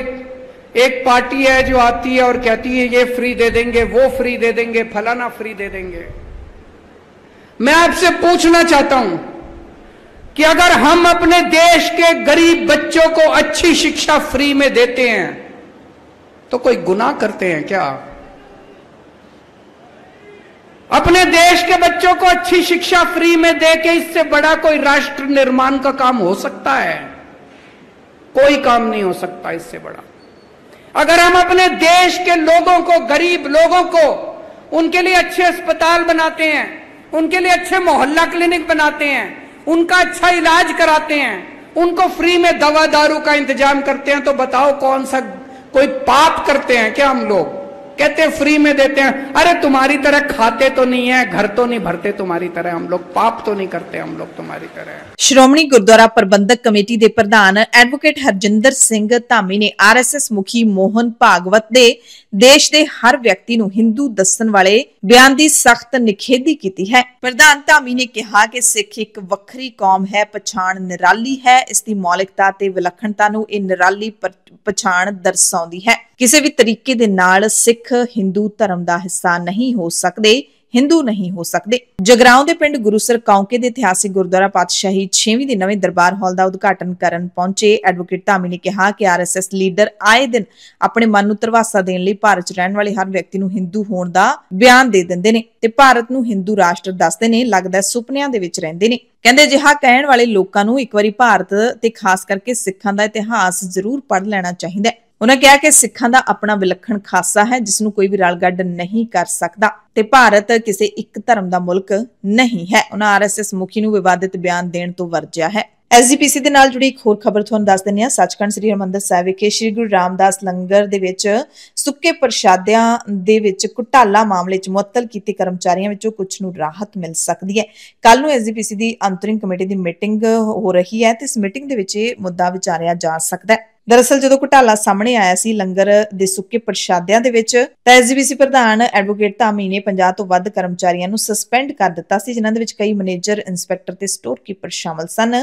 एक पार्टी है जो आती है और कहती है ये फ्री दे देंगे वो फ्री दे देंगे फलाना फ्री दे देंगे मैं आपसे पूछना चाहता हूं कि अगर हम अपने देश के गरीब बच्चों को अच्छी शिक्षा फ्री में देते हैं तो कोई गुनाह करते हैं क्या अपने देश के बच्चों को अच्छी शिक्षा फ्री में दे के इससे बड़ा कोई राष्ट्र निर्माण का काम हो सकता है कोई काम नहीं हो सकता इससे बड़ा अगर हम अपने देश के लोगों को गरीब लोगों को उनके लिए अच्छे अस्पताल बनाते हैं उनके लिए अच्छे मोहल्ला क्लिनिक बनाते हैं उनका अच्छा इलाज कराते हैं उनको फ्री में दवा दारू का इंतजाम करते हैं तो बताओ कौन सा कोई पाप करते हैं क्या हम लोग कहते फ्री में देते हैं अरे तुम्हारी तरह खाते तो नहीं है घर तो नहीं भरते तुम्हारी तरह हम लोग पाप तो नहीं करते हम लोग तुम्हारी तरह प्रबंधक कमेटी के प्रधान एडवोकेट हरजिंदर सिंह धामी ने आर एस एस मुखी मोहन भागवत ਦੇ ਦੇਸ਼ ਦੇ ਹਰ ਵਿਅਕਤੀ ਨੂੰ ਹਿੰਦੂ ਦੱਸਣ ਵਾਲੇ ਬਿਆਨ ਦੀ ਸਖਤ ਨਿਖੇਧੀ ਕੀਤੀ ਹੈ ਪ੍ਰਧਾਨ ਧਾਮੀ ਨੇ ਕਿਹਾ ਕਿ ਸਿੱਖ ਇੱਕ ਵੱਖਰੀ ਕੌਮ ਹੈ ਪਛਾਣ ਨਿਰਾਲੀ ਹੈ ਇਸ ਦੀ ਮੌਲਿਕਤਾ ਤੇ ਵਿਲੱਖਣਤਾ ਨੂੰ ਇਹ ਨਿਰਾਲੀ ਪਛਾਣ ਦਰਸਾਉਂਦੀ ਹੈ ਕਿਸੇ ਵੀ ਤਰੀਕੇ ਦੇ ਨਾਲ ਸਿੱਖ ਹਿੰਦੂ ਧਰਮ ਦਾ ਹਿੱਸਾ ਨਹੀਂ ਹੋ ਸਕਦੇ ਹਿੰਦੂ ਨਹੀਂ ਹੋ ਸਕਦੇ ਜਗਰਾਉਂ ਦੇ ਪਿੰਡ ਗੁਰੂਸਰ ਕੌਂਕੇ ਦੇ ਇਤਿਹਾਸਿਕ ਗੁਰਦੁਆਰਾ ਪਾਤਸ਼ਾਹੀ 6ਵੀਂ ਦੇ ਨਵੇਂ ਦਰਬਾਰ ਹਾਲ ਦਾ ਉਦਘਾਟਨ ਕਰਨ ਪਹੁੰਚੇ ਐਡਵੋਕੇਟ ਧਾਮੀ ਨੇ ਕਿਹਾ ਕਿ ਆਰਐਸਐਸ ਲੀਡਰ ਆਏ ਦਿਨ ਆਪਣੇ ਮਨ ਨੂੰ ਤਰਵਾਸਾ ਦੇਣ ਲਈ ਭਾਰਤ 'ਚ ਰਹਿਣ ਵਾਲੇ ਹਰ ਵਿਅਕਤੀ ਨੂੰ ਹਿੰਦੂ ਹੋਣ ਦਾ ਬਿਆਨ ਦੇ ਦਿੰਦੇ ਨੇ ਤੇ ਭਾਰਤ ਨੂੰ ਹਿੰਦੂ ਰਾਸ਼ਟਰ ਦੱਸਦੇ ਨੇ ਲੱਗਦਾ ਸੁਪਨਿਆਂ ਦੇ ਵਿੱਚ ਰਹਿੰਦੇ ਨੇ ਕਹਿੰਦੇ ਜਿਹਾ ਕਹਿਣ ਵਾਲੇ ਲੋਕਾਂ ਨੂੰ ਇੱਕ ਵਾਰੀ ਭਾਰਤ ਤੇ ਖਾਸ ਕਰਕੇ ਸਿੱਖਾਂ ਦਾ ਇਤਿਹਾਸ ਜ਼ਰੂਰ ਪੜ੍ਹ ਲੈਣਾ ਚਾਹੀਦਾ ਹੈ ਉਹਨਾਂ ਕਿਹਾ ਕਿ ਸਿੱਖਾਂ ਦਾ ਆਪਣਾ ਵਿਲੱਖਣ ਖਾਸਾ ਹੈ ਜਿਸ ਨੂੰ ਕੋਈ ਵੀ ਰਲਗੱਡ ਨਹੀਂ ਕਰ ਸਕਦਾ ਤੇ ਭਾਰਤ ਕਿਸੇ ਇੱਕ ਧਰਮ ਦਾ ਮੁਲਕ ਨਹੀਂ ਹੈ ਉਹਨਾਂ ਆਰਐਸਐਸ ਮੁਖੀ ਨੂੰ ਵਿਵਾਦਿਤ ਬਿਆਨ ਦੇਣ ਤੋਂ ਵਰਜਿਆ ਹੈ ਐਸਜੀਪੀਸੀ ਦੇ ਨਾਲ ਜੁੜੀ ਇੱਕ ਹੋਰ ਖਬਰ ਤੁਹਾਨੂੰ ਦੱਸ ਦਿੰਨੇ ਆ ਸੱਚਖੰਡ ਸ੍ਰੀ ਹਰਮੰਦਰ ਸਾਹਿਬ ਵਿਖੇ ਸ੍ਰੀ ਗੁਰੂ ਰਾਮਦਾਸ ਲੰਗਰ ਦੇ ਵਿੱਚ ਸੁੱਕੇ ਪ੍ਰਸ਼ਾਦਿਆਂ ਦੇ ਵਿੱਚ ਘੁਟਾਲਾ ਮਾਮਲੇ 'ਚ ਮੁਅੱਤਲ ਕੀਤੇ ਕਰਮਚਾਰੀਆਂ ਵਿੱਚੋਂ ਕੁਝ ਨੂੰ ਰਾਹਤ ਮਿਲ ਸਕਦੀ ਹੈ ਕੱਲ ਨੂੰ ਐਸਜੀਪੀਸੀ ਦੀ ਅੰਤਰਿੰਗ ਕਮੇਟੀ ਦੀ ਮੀਟਿੰਗ ਹੋ ਰਹੀ ਹੈ ਤੇ ਇਸ ਮੀਟਿੰਗ ਦੇ ਵਿੱਚ ਇਹ ਮੁੱਦਾ ਵਿਚਾਰਿਆ ਜਾ ਸਕਦਾ ਹੈ ਦਰਅਸਲ ਜਦੋਂ ਘੁਟਾਲਾ ਸਾਹਮਣੇ ਆਇਆ ਸੀ ਲੰਗਰ ਦੇ ਸੁੱਕੇ ਪ੍ਰਸ਼ਾਦਿਆਂ ਦੇ ਵਿੱਚ ਤਾਂ ਐਸਜੀਬੀਸੀ ਪ੍ਰਧਾਨ ਐਡਵੋਕੇਟ ਧਾਮੀ ਨੇ 50 ਤੋਂ ਵੱਧ ਕਰਮਚਾਰੀਆਂ ਨੂੰ ਸਸਪੈਂਡ ਕਰ ਦਿੱਤਾ ਸੀ ਜਿਨ੍ਹਾਂ ਦੇ ਵਿੱਚ ਕਈ ਮੈਨੇਜਰ ਇਨਸਪੈਕਟਰ ਤੇ ਸਟੋਰ ਕੀਪਰ ਸ਼ਾਮਲ ਸਨ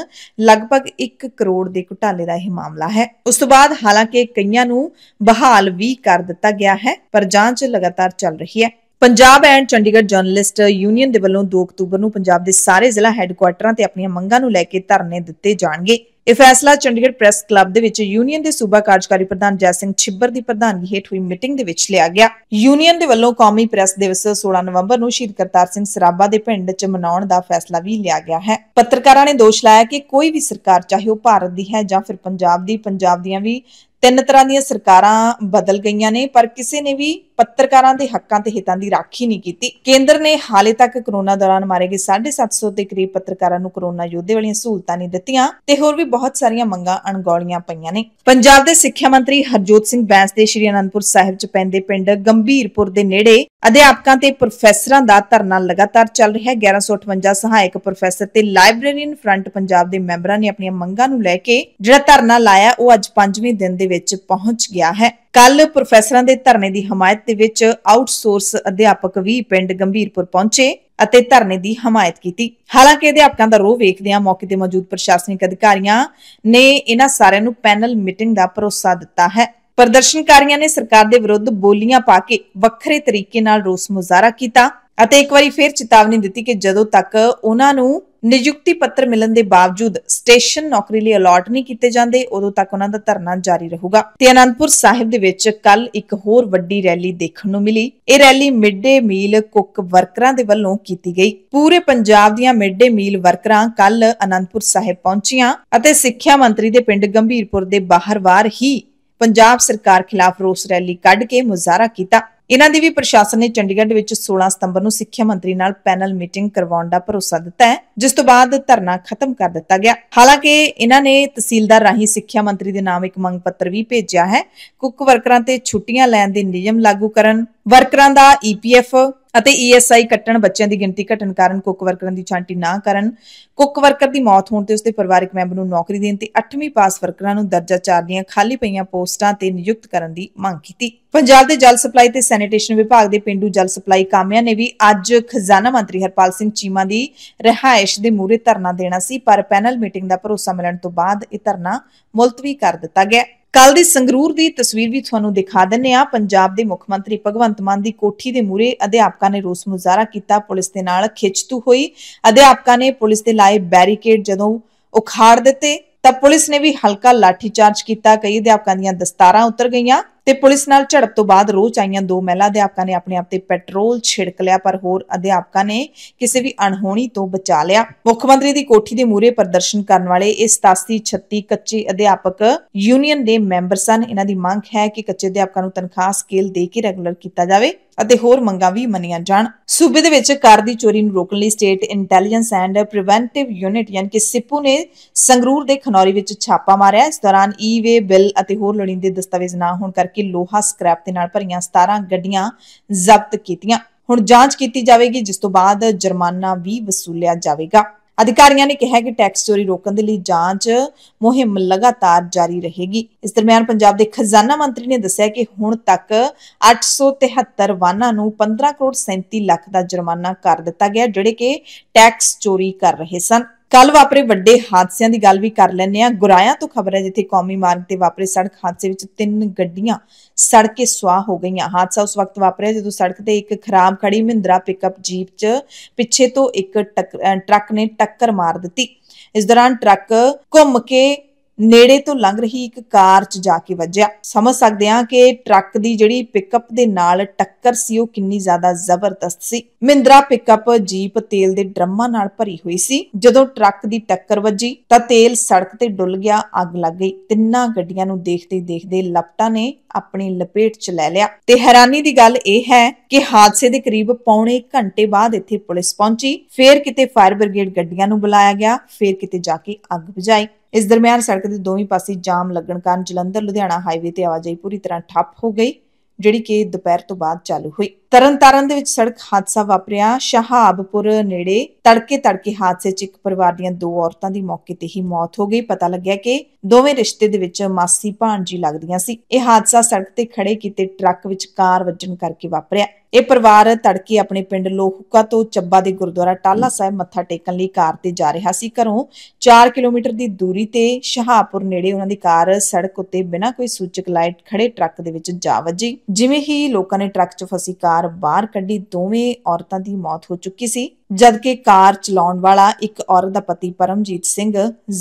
ਲਗਭਗ 1 ਕਰੋੜ ਦੇ ਘੁਟਾਲੇ ਦਾ ਇਹ ਮਾਮਲਾ ਹੈ ਉਸ ਤੋਂ ਬਾਅਦ ਹਾਲਾਂਕਿ ਕਈਆਂ ਨੂੰ ਬਹਾਲ ਵੀ ਕਰ ਦਿੱਤਾ ਗਿਆ ਹੈ ਪਰ ਜਾਂਚ ਲਗਾਤਾਰ ਚੱਲ ਰਹੀ ਹੈ Punjab and Chandigarh journalist union ਦੇ ਵੱਲੋਂ 2 ਅਕਤੂਬਰ ਨੂੰ ਪੰਜਾਬ ਦੇ ਸਾਰੇ ਜ਼ਿਲ੍ਹਾ ਹੈੱਡਕੁਆਰਟਰਾਂ ਤੇ ਆਪਣੀਆਂ ਮੰਗਾਂ ਨੂੰ ਲੈ ਕੇ ਧਰਨੇ ਦਿੱਤੇ ਜਾਣਗੇ ਇਹ ਫੈਸਲਾ ਚੰਡੀਗੜ੍ਹ ਪ੍ਰੈਸ ਕਲੱਬ ਦੇ ਵਿੱਚ ਯੂਨੀਅਨ ਦੇ ਸੂਬਾ ਕਾਰਜਕਾਰੀ ਪ੍ਰਧਾਨ ਜੈ ਸਿੰਘ ਛਿੱਬਰ ਦੀ ਪ੍ਰਧਾਨਗੀ ਹੇਠ ਹੋਈ ਮੀਟਿੰਗ ਦੇ ਵਿੱਚ ਲਿਆ ਗਿਆ ਯੂਨੀਅਨ ਦੇ ਵੱਲੋਂ ਕੌਮੀ ਪ੍ਰੈਸ ਦਿਵਸ 16 ਨਵੰਬਰ ਨੂੰ ਸ਼ਹੀਦ ਕਰਤਾਰ ਸਿੰਘ ਸਰਾਭਾ ਦੇ ਪਿੰਡ 'ਚ ਮਨਾਉਣ ਦਾ ਫੈਸਲਾ ਵੀ ਲਿਆ ਗਿਆ ਹੈ ਪੱਤਰਕਾਰਾਂ ਨੇ ਦੋਸ਼ ਲਾਇਆ ਕਿ ਕੋਈ ਵੀ ਸਰਕਾਰ ਚਾਹੇ ਉਹ ਭਾਰਤ ਦੀ ਹੈ ਜਾਂ ਫਿਰ ਪੰਜਾਬ ਦੀ ਪੰਜਾਬ ਦੀਆਂ ਵੀ ਤਿੰਨ ਤਰ੍ਹਾਂ ਦੀਆਂ ਸਰਕਾਰਾਂ ਬਦਲ ਗਈਆਂ ਨੇ ਪਰ ਕਿਸੇ ਨੇ ਵੀ ਪੱਤਰਕਾਰਾਂ ਦੇ ਹੱਕਾਂ ਤੇ ਹਿੱਤਾਂ ਦੀ ਰਾਖੀ ਨਹੀਂ ਕੀਤੀ ਕੇਂਦਰ ਨੇ ਹਾਲੇ ਤੱਕ ਕੋਰੋਨਾ ਦੌਰਾਨ ਮਾਰੇ ਗਏ 750 ਦੇ ਕਰੀਬ ਪੱਤਰਕਾਰਾਂ ਨੂੰ ਕੋਰੋਨਾ ਯੋਧੇ ਵਾਲੀਆਂ ਸਹੂਲਤਾਂ ਨਹੀਂ ਦਿੱਤੀਆਂ ਤੇ ਹੋਰ ਵੀ ਬਹੁਤ ਸਾਰੀਆਂ ਮੰਗਾਂ ਅਣਗੌਲੀਆਂ ਪਈਆਂ ਨੇ ਪੰਜਾਬ ਦੇ ਸਿੱਖਿਆ ਮੰਤਰੀ ਹਰਜੋਤ ਸਿੰਘ ਬੈਂਸ ਦੇ ਸ਼੍ਰੀ ਅਨੰਦਪੁਰ ਸਾਹਿਬ ਚ ਪੈਂਦੇ ਪਿੰਡ ਗੰਭੀਰਪੁਰ ਦੇ ਨੇੜੇ ਅਧਿਆਪਕਾਂ ਤੇ ਪ੍ਰੋਫੈਸਰਾਂ ਦਾ ਧਰਨਾ ਲਗਾਤਾਰ ਚੱਲ ਰਿਹਾ ਹੈ 1158 ਸਹਾਇਕ ਪ੍ਰੋਫੈਸਰ ਤੇ ਲਾਇਬ੍ਰੇਰੀਅਨ ਫਰੰਟ ਪੰਜਾਬ ਦੇ ਮੈਂਬਰਾਂ ਨੇ ਆਪਣੀਆਂ ਮੰਗਾਂ ਨੂੰ ਲੈ ਕੇ ਜਿਹੜਾ ਧਰਨਾ ਲਾਇਆ ਉਹ ਅੱਜ 5ਵੇਂ ਦਿਨ ਦੇ ਵਿੱਚ ਪਹੁੰਚ ਗਿਆ ਹੈ ਕੱਲ ਪ੍ਰੋਫੈਸਰਾਂ ਦੇ ਧਰਨੇ ਦੀ ਹਮਾਇਤ ਦੇ ਵਿੱਚ ਆਊਟਸੋਰਸ ਅਧਿਆਪਕ ਵੀ ਪਿੰਡ ਗੰਭੀਰਪੁਰ ਪਹੁੰਚੇ ਅਤੇ ਧਰਨੇ ਦੀ ਹਮਾਇਤ ਕੀਤੀ ਹਾਲਾਂਕਿ ਅਧਿਆਪਕਾਂ ਦਾ ਰੋਹ ਵੇਖਦਿਆਂ ਮੌਕੇ ਤੇ ਮੌਜੂਦ ਪ੍ਰਸ਼ਾਸਨਿਕ ਅਧਿਕਾਰੀਆਂ ਨੇ ਇਹਨਾਂ ਸਾਰਿਆਂ ਨੂੰ ਪੈਨਲ ਮੀਟਿੰਗ ਦਾ ਭਰੋਸਾ ਦਿੱਤਾ ਹੈ ਪ੍ਰਦਰਸ਼ਨਕਾਰੀਆਂ ਨੇ ਸਰਕਾਰ ਦੇ ਵਿਰੁੱਧ ਬੋਲੀਆਂ ਪਾ ਕੇ ਵੱਖਰੇ ਤਰੀਕੇ ਨਾਲ ਰੋਸ ਮੁਜ਼ਾਹਰਾ ਕੀਤਾ ਅਤੇ ਇੱਕ ਵਾਰੀ ਫਿਰ ਚੇਤਾਵਨੀ ਦਿੱਤੀ ਕਿ ਜਦੋਂ ਤੱਕ ਉਹਨਾਂ ਨੂੰ ਨਿਯੁਕਤੀ ਪੱਤਰ ਮਿਲਣ ਦੇ ਬਾਵਜੂਦ ਸਟੇਸ਼ਨ ਨੌਕਰੀ ਲਈ ਅਲਾਟ ਨਹੀਂ ਕੀਤੇ ਜਾਂਦੇ ਉਦੋਂ ਤੱਕ ਉਹਨਾਂ ਦਾ ਧਰਨਾ ਜਾਰੀ ਰਹੂਗਾ ਤੇ ਅਨੰਦਪੁਰ ਸਾਹਿਬ ਦੇ ਵਿੱਚ ਕੱਲ ਇੱਕ ਹੋਰ ਵੱਡੀ ਰੈਲੀ ਦੇਖਣ ਨੂੰ ਮਿਲੀ ਇਹ ਰੈਲੀ ਮਿਡਡੇ ਮੀਲ ਕੁੱਕ ਵਰਕਰਾਂ ਦੇ ਵੱਲੋਂ ਕੀਤੀ ਗਈ ਪੂਰੇ ਪੰਜਾਬ ਦੀਆਂ ਮਿਡਡੇ ਮੀਲ ਵਰਕਰਾਂ ਕੱਲ ਅਨੰਦਪੁਰ ਸਾਹਿਬ ਪਹੁੰਚੀਆਂ ਅਤੇ ਸਿੱਖਿਆ ਮੰਤਰੀ ਦੇ ਪਿੰਡ ਗੰਭੀਰਪੁਰ ਦੇ ਬਾਹਰਵਾਰ ਹੀ ਪੰਜਾਬ ਸਰਕਾਰ ਖਿਲਾਫ ਰੋਸ ਰੈਲੀ ਕੱਢ ਕੇ ਮੁਜ਼ਾਹਰਾ ਕੀਤਾ ਇਹਨਾਂ ਦੀ ਵੀ ਪ੍ਰਸ਼ਾਸਨ ਨੇ ਚੰਡੀਗੜ੍ਹ ਵਿੱਚ 16 ਸਤੰਬਰ ਨੂੰ ਸਿੱਖਿਆ ਮੰਤਰੀ ਨਾਲ ਪੈਨਲ ਮੀਟਿੰਗ ਕਰਵਾਉਣ ਦਾ ਭਰੋਸਾ ਦਿੱਤਾ ਹੈ ਜਿਸ ਤੋਂ ਬਾਅਦ ਧਰਨਾ ਖਤਮ ਕਰ ਦਿੱਤਾ ਗਿਆ ਹਾਲਾਂਕਿ ਇਹਨਾਂ ਨੇ ਤਹਿਸੀਲਦਾਰ ਰਾਹੀਂ ਸਿੱਖਿਆ ਮੰਤਰੀ ਦੇ ਨਾਮ ਇੱਕ ਮੰਗ ਪੱਤਰ ਵੀ ਭੇਜਿਆ ਹੈ ਕੁੱਕ ਵਰਕਰਾਂ ਤੇ ਛੁੱਟੀਆਂ ਲੈਣ ਦੇ ਨਿਯਮ ਲਾਗੂ ਕਰਨ ਵਰਕਰਾਂ ਦਾ ਈਪੀਐਫ ਅਤੇ ਈਐਸਆਈ ਕੱਟਣ ਬੱਚਿਆਂ ਦੀ ਗਿਣਤੀ ਘਟਣ ਕਾਰਨ ਕੁੱਕ ਵਰਕਰਾਂ ਦੀ ਛਾਂਟੀ ਨਾ ਕਰਨ ਕੁੱਕ ਵਰਕਰ ਦੀ ਮੌਤ ਹੋਣ ਤੇ ਉਸਦੇ ਪਰਿਵਾਰਕ ਮੈਂਬਰ ਨੂੰ ਨੌਕਰੀ ਦੇਣ ਤੇ 8ਵੀਂ ਪਾਸ ਵਰਕਰਾਂ ਨੂੰ ਦਰਜਾ 4 ਦੀਆਂ ਖਾਲੀ ਪਈਆਂ ਪੋਸਟਾਂ ਤੇ ਨਿਯੁਕਤ ਕਰਨ ਦੀ ਮੰਗ ਕੀਤੀ ਪੰਜਾਬ ਦੇ ਜਲ ਸਪਲਾਈ ਤੇ ਸੈਨੀਟੇਸ਼ਨ ਵਿਭਾਗ ਦੇ ਪਿੰਡੂ ਜਲ ਸਪਲਾਈ ਕਾਮਿਆਂ ਨੇ ਵੀ ਅੱਜ ਖਜ਼ਾਨਾ ਮੰਤਰੀ ਹਰਪਾਲ ਸਿੰਘ ਚੀਮਾ ਦੀ ਰਹਾਇਸ਼ ਦੇ ਮੂਰੇ ਧਰਨਾ ਦੇਣਾ ਸੀ ਪਰ ਪੈਨਲ ਮੀਟਿੰਗ ਦਾ ਭਰੋਸਾ ਮਿਲਣ ਤੋਂ ਬਾਅਦ ਇਹ ਧਰਨਾ ਮੁਲਤਵੀ ਕਰ ਦਿੱਤਾ ਗਿਆ ਕੱਲ ਦੀ ਸੰਗਰੂਰ ਦੀ ਤਸਵੀਰ ਵੀ ਤੁਹਾਨੂੰ ਦਿਖਾ ਦਿੰਨੇ ਆ ਪੰਜਾਬ ਦੇ ਮੁੱਖ ਮੰਤਰੀ ਭਗਵੰਤ ਮਾਨ ਦੀ ਕੋਠੀ ਦੇ ਮੂਰੇ ਅਧਿਆਪਕਾਂ ਨੇ ਰੋਸ ਮੁਜ਼ਾਹਰਾ ਕੀਤਾ ਪੁਲਿਸ ਦੇ ਨਾਲ ਖਿੱਚਤੂ ਹੋਈ ਅਧਿਆਪਕਾਂ ਨੇ ਪੁਲਿਸ ਦੇ ਲਾਏ ਬੈਰੀਕੇਡ ਜਦੋਂ ਉਖਾੜ ਦਿੱਤੇ ਤਾਂ ਪੁਲਿਸ ਨੇ ਵੀ ਹਲਕਾ ਲਾਠੀ ਚਾਰਜ ਕੀਤਾ ਕਈ ਅਧਿਆਪਕਾਂ ਦੀਆਂ ਦਸਤਾਰਾਂ ਉਤਰ ਗਈਆਂ ਤੇ ਪੁਲਿਸ ਨਾਲ ਝੜਪ ਤੋਂ ਬਾਅਦ ਰੋਚ ਆਈਆਂ ਦੋ ਮਹਿਲਾ ਅਧਿਆਪਕਾਂ ਨੇ ਆਪਣੇ ਆਪ ਤੇ ਪੈਟਰੋਲ ਛਿੜਕ ਲਿਆ ਪਰ ਹੋਰ ਅਧਿਆਪਕਾਂ ਨੇ ਕਿਸੇ ਵੀ ਅਣਹੋਣੀ ਤੋਂ ਬਚਾ ਲਿਆ ਮੁੱਖ ਮੰਤਰੀ ਦੀ ਕੋਠੀ ਦੇ ਮੂਹਰੇ ਪ੍ਰਦਰਸ਼ਨ ਕਰਨ ਵਾਲੇ ਇਹ 87 36 ਕੱਚੇ ਅਧਿਆਪਕ ਯੂਨੀਅਨ ਦੇ ਮੈਂਬਰ ਸਨ ਇਹਨਾਂ ਦੀ ਮੰਗ ਹੈ ਕਿ ਕੱਚੇ ਅਧਿਆਪਕਾਂ ਨੂੰ ਤਨਖਾਹ ਸਕੇਲ ਦੇ ਕੇ ਰੈਗੂਲਰ ਕੀਤਾ ਜਾਵੇ ਅਤੇ ਹੋਰ ਮੰਗਾਂ ਵੀ ਮੰਨੀਆਂ ਜਾਣ ਸੂਬੇ ਦੇ ਵਿੱਚ ਕਾਰ ਦੀ ਚੋਰੀ ਨੂੰ ਰੋਕਣ ਲਈ state intelligence and preventive unit ਯਾਨੀ ਕਿ ਸਿਪੂ ਨੇ ਸੰਗਰੂਰ ਦੇ ਖਨੌਰੀ ਵਿੱਚ ਛਾਪਾ ਮਾਰਿਆ ਇਸ ਦੌਰਾਨ ਈ-ਵੇ ਬਿੱਲ ਅਤੇ ਹੋਰ ਲੋੜੀਂਦੇ ਦਸਤਾਵੇਜ਼ ਨਾ ਹੋਣ ਕਰਕੇ ਕਰਕੇ ਲੋਹਾ ਸਕ੍ਰੈਪ ਦੇ ਨਾਲ ਭਰੀਆਂ 17 ਗੱਡੀਆਂ ਜ਼ਬਤ ਕੀਤੀਆਂ ਹੁਣ ਜਾਂਚ ਕੀਤੀ ਜਾਵੇਗੀ ਜਿਸ ਤੋਂ ਬਾਅਦ ਜੁਰਮਾਨਾ ਵੀ ਵਸੂਲਿਆ ਜਾਵੇਗਾ ਅਧਿਕਾਰੀਆਂ ਨੇ ਕਿਹਾ ਕਿ ਟੈਕਸ ਚੋਰੀ ਰੋਕਣ ਦੇ ਲਈ ਜਾਂਚ ਮੁਹਿੰਮ ਲਗਾਤਾਰ ਜਾਰੀ ਰਹੇਗੀ ਇਸ ਦਰਮਿਆਨ ਪੰਜਾਬ ਦੇ ਖਜ਼ਾਨਾ ਮੰਤਰੀ ਨੇ ਦੱਸਿਆ ਕਿ ਹੁਣ ਤੱਕ 873 ਵਾਹਨਾਂ ਨੂੰ 15 ਕਰੋੜ 37 ਲੱਖ ਦਾ ਜੁਰਮਾਨਾ ਕਰ ਦਿੱਤਾ ਗਿਆ ਜਿਹੜੇ ਕਿ ਟੈਕਸ ਚੋਰੀ ਕਰ ਰਹੇ ਸਨ ਕੱਲ ਵਾਪਰੇ ਵੱਡੇ ਹਾਦਸਿਆਂ ਦੀ ਗੱਲ ਵੀ ਕਰ ਲੈਨੇ ਆ ਗੁਰਾਇਆਂ ਤੋਂ ਖਬਰ ਹੈ ਜਿੱਥੇ ਕੌਮੀ ਮਾਰਗ ਤੇ ਵਾਪਰੇ ਸੜਕ ਹਾਦਸੇ ਵਿੱਚ ਤਿੰਨ ਗੱਡੀਆਂ ਸੜ ਕੇ ਸਵਾਹ ਹੋ ਗਈਆਂ ਹਾਦਸਾ ਉਸ ਵਕਤ ਵਾਪਰਿਆ ਜਦੋਂ ਸੜਕ ਤੇ ਇੱਕ ਖਰਾਬ ਖੜੀ ਮਹਿੰਦਰਾ ਪਿਕਅਪ ਜੀਪ 'ਚ ਪਿੱਛੇ ਤੋਂ ਇੱਕ ਟਰੱਕ ਨੇ ਟੱਕਰ ਮਾਰ ਦਿੱਤੀ ਇਸ ਦੌਰਾਨ ਟਰੱਕ ਘੁੰਮ ਕੇ ਨੇੜੇ ਤੋਂ ਲੰਘ ਰਹੀ ਇੱਕ ਕਾਰ 'ਚ ਜਾ ਕੇ ਵੱਜਿਆ ਸਮਝ ਸਕਦੇ ਹਾਂ ਕਿ ਟਰੱਕ ਦੀ ਜਿਹੜੀ ਪਿਕਅਪ ਦੇ ਨਾਲ ਟੱਕਰ ਸੀ ਉਹ ਕਿੰਨੀ ਜ਼ਿਆਦਾ ਜ਼ਬਰਦਸਤ ਸੀ ਮਿੰਦਰਾ ਪਿਕਅਪ ਜੀਪ ਤੇਲ ਦੇ ਡਰਮਾਂ ਨਾਲ ਭਰੀ ਹੋਈ ਸੀ ਜਦੋਂ ਟਰੱਕ ਦੀ ਟੱਕਰ ਵੱਜੀ ਤਾਂ ਤੇਲ ਸੜਕ ਤੇ ਡੁੱਲ ਗਿਆ ਅੱਗ ਲੱਗ ਗਈ ਤਿੰਨਾਂ ਗੱਡੀਆਂ ਨੂੰ ਦੇਖਦੇ ਦੇਖਦੇ ਲਪਟਾਂ ਨੇ ਆਪਣੀ ਲਪੇਟ 'ਚ ਲੈ ਲਿਆ ਤੇ ਹੈਰਾਨੀ ਦੀ ਗੱਲ ਇਹ ਹੈ ਕਿ ਹਾਦਸੇ ਦੇ ਕਰੀਬ ਪੌਣੇ ਘੰਟੇ ਬਾਅਦ ਇੱਥੇ ਪੁਲਿਸ ਪਹੁੰਚੀ ਫੇਰ ਕਿਤੇ ਫਾਇਰ ਬ੍ਰਿਗੇਡ ਗੱਡੀਆਂ ਨੂੰ ਬੁਲਾਇਆ ਗਿਆ ਫੇਰ ਕਿਤੇ ਜਾ ਕੇ ਅੱਗ ਬੁਝਾਈ ਇਸ ਦਰਮਿਆਨ ਸੜਕ ਦੇ ਦੋਵੇਂ ਪਾਸੇ ਜਾਮ ਲੱਗਣ ਕਾਰਨ ਜਲੰਧਰ ਲੁਧਿਆਣਾ ਹਾਈਵੇ ਤੇ ਆਵਾਜਾਈ ਪੂਰੀ ਤਰ੍ਹਾਂ ਠੱਪ ਹੋ ਗਈ ਜਿਹੜੀ ਕਿ ਦੁਪਹਿਰ ਤੋਂ ਬਾਅਦ ਚਾਲੂ ਹੋਈ ਤਰਨਤਾਰਨ ਦੇ ਵਿੱਚ ਸੜਕ ਹਾਦਸਾ ਵਾਪਰਿਆ ਸ਼ਹਾਬਪੁਰ ਨੇੜੇ ਤੜਕੇ ਤੜਕੇ ਹਾਦਸੇ 'ਚ ਇੱਕ ਪਰਿਵਾਰ ਦੀਆਂ ਦੋ ਔਰਤਾਂ ਦੀ ਮੌਕੇ ਤੇ ਹੀ ਮੌਤ ਹੋ ਗਈ ਪਤਾ ਲੱਗਿਆ ਕਿ ਦੋਵੇਂ ਰਿਸ਼ਤੇ ਦੇ ਵਿੱਚ ਮਾਸੀ ਭਾਣਜੀ ਲੱਗਦੀਆਂ ਸੀ ਇਹ ਹਾਦਸਾ ਸੜਕ ਤੇ ਖੜੇ ਕੀਤੇ ਟਰੱਕ ਵਿੱਚ ਕਾਰ ਵੱਜਣ ਕਰਕੇ ਵਾਪਰਿਆ ਇਹ ਪਰਿਵਾਰ ਤੜਕੇ ਆਪਣੇ ਪਿੰਡ ਲੋਹਕਾ ਤੋਂ ਚੱਬਾ ਦੇ ਗੁਰਦੁਆਰਾ ਟਾਲਾ ਸਾਹਿਬ ਮੱਥਾ ਟੇਕਣ ਲਈ ਕਾਰ ਤੇ ਜਾ ਰਿਹਾ ਸੀ ਘਰੋਂ 4 ਕਿਲੋਮੀਟਰ ਦੀ ਦੂਰੀ ਤੇ ਸ਼ਹਾਪੁਰ ਨੇੜੇ ਉਹਨਾਂ ਦੀ ਕਾਰ ਸੜਕ ਉੱਤੇ ਬਿਨਾਂ ਕੋਈ ਸੂਚਕ ਲਾਈਟ ਖੜੇ ਟਰੱਕ ਦੇ ਵਿੱਚ ਜਾ ਵੱਜੀ ਜਿਵੇਂ ਹੀ ਲੋਕਾਂ ਨੇ ਟਰੱਕ 'ਚ ਫਸੀ ਕਾਰ ਬਾਹਰ ਕੱਢੀ ਦੋਵੇਂ ਔਰਤਾਂ ਦੀ ਮੌਤ ਹੋ ਚੁੱਕੀ ਸੀ ਜਦਕਿ ਕਾਰ ਚਲਾਉਣ ਵਾਲਾ ਇੱਕ ਔਰਤ ਦਾ ਪਤੀ ਪਰਮਜੀਤ ਸਿੰਘ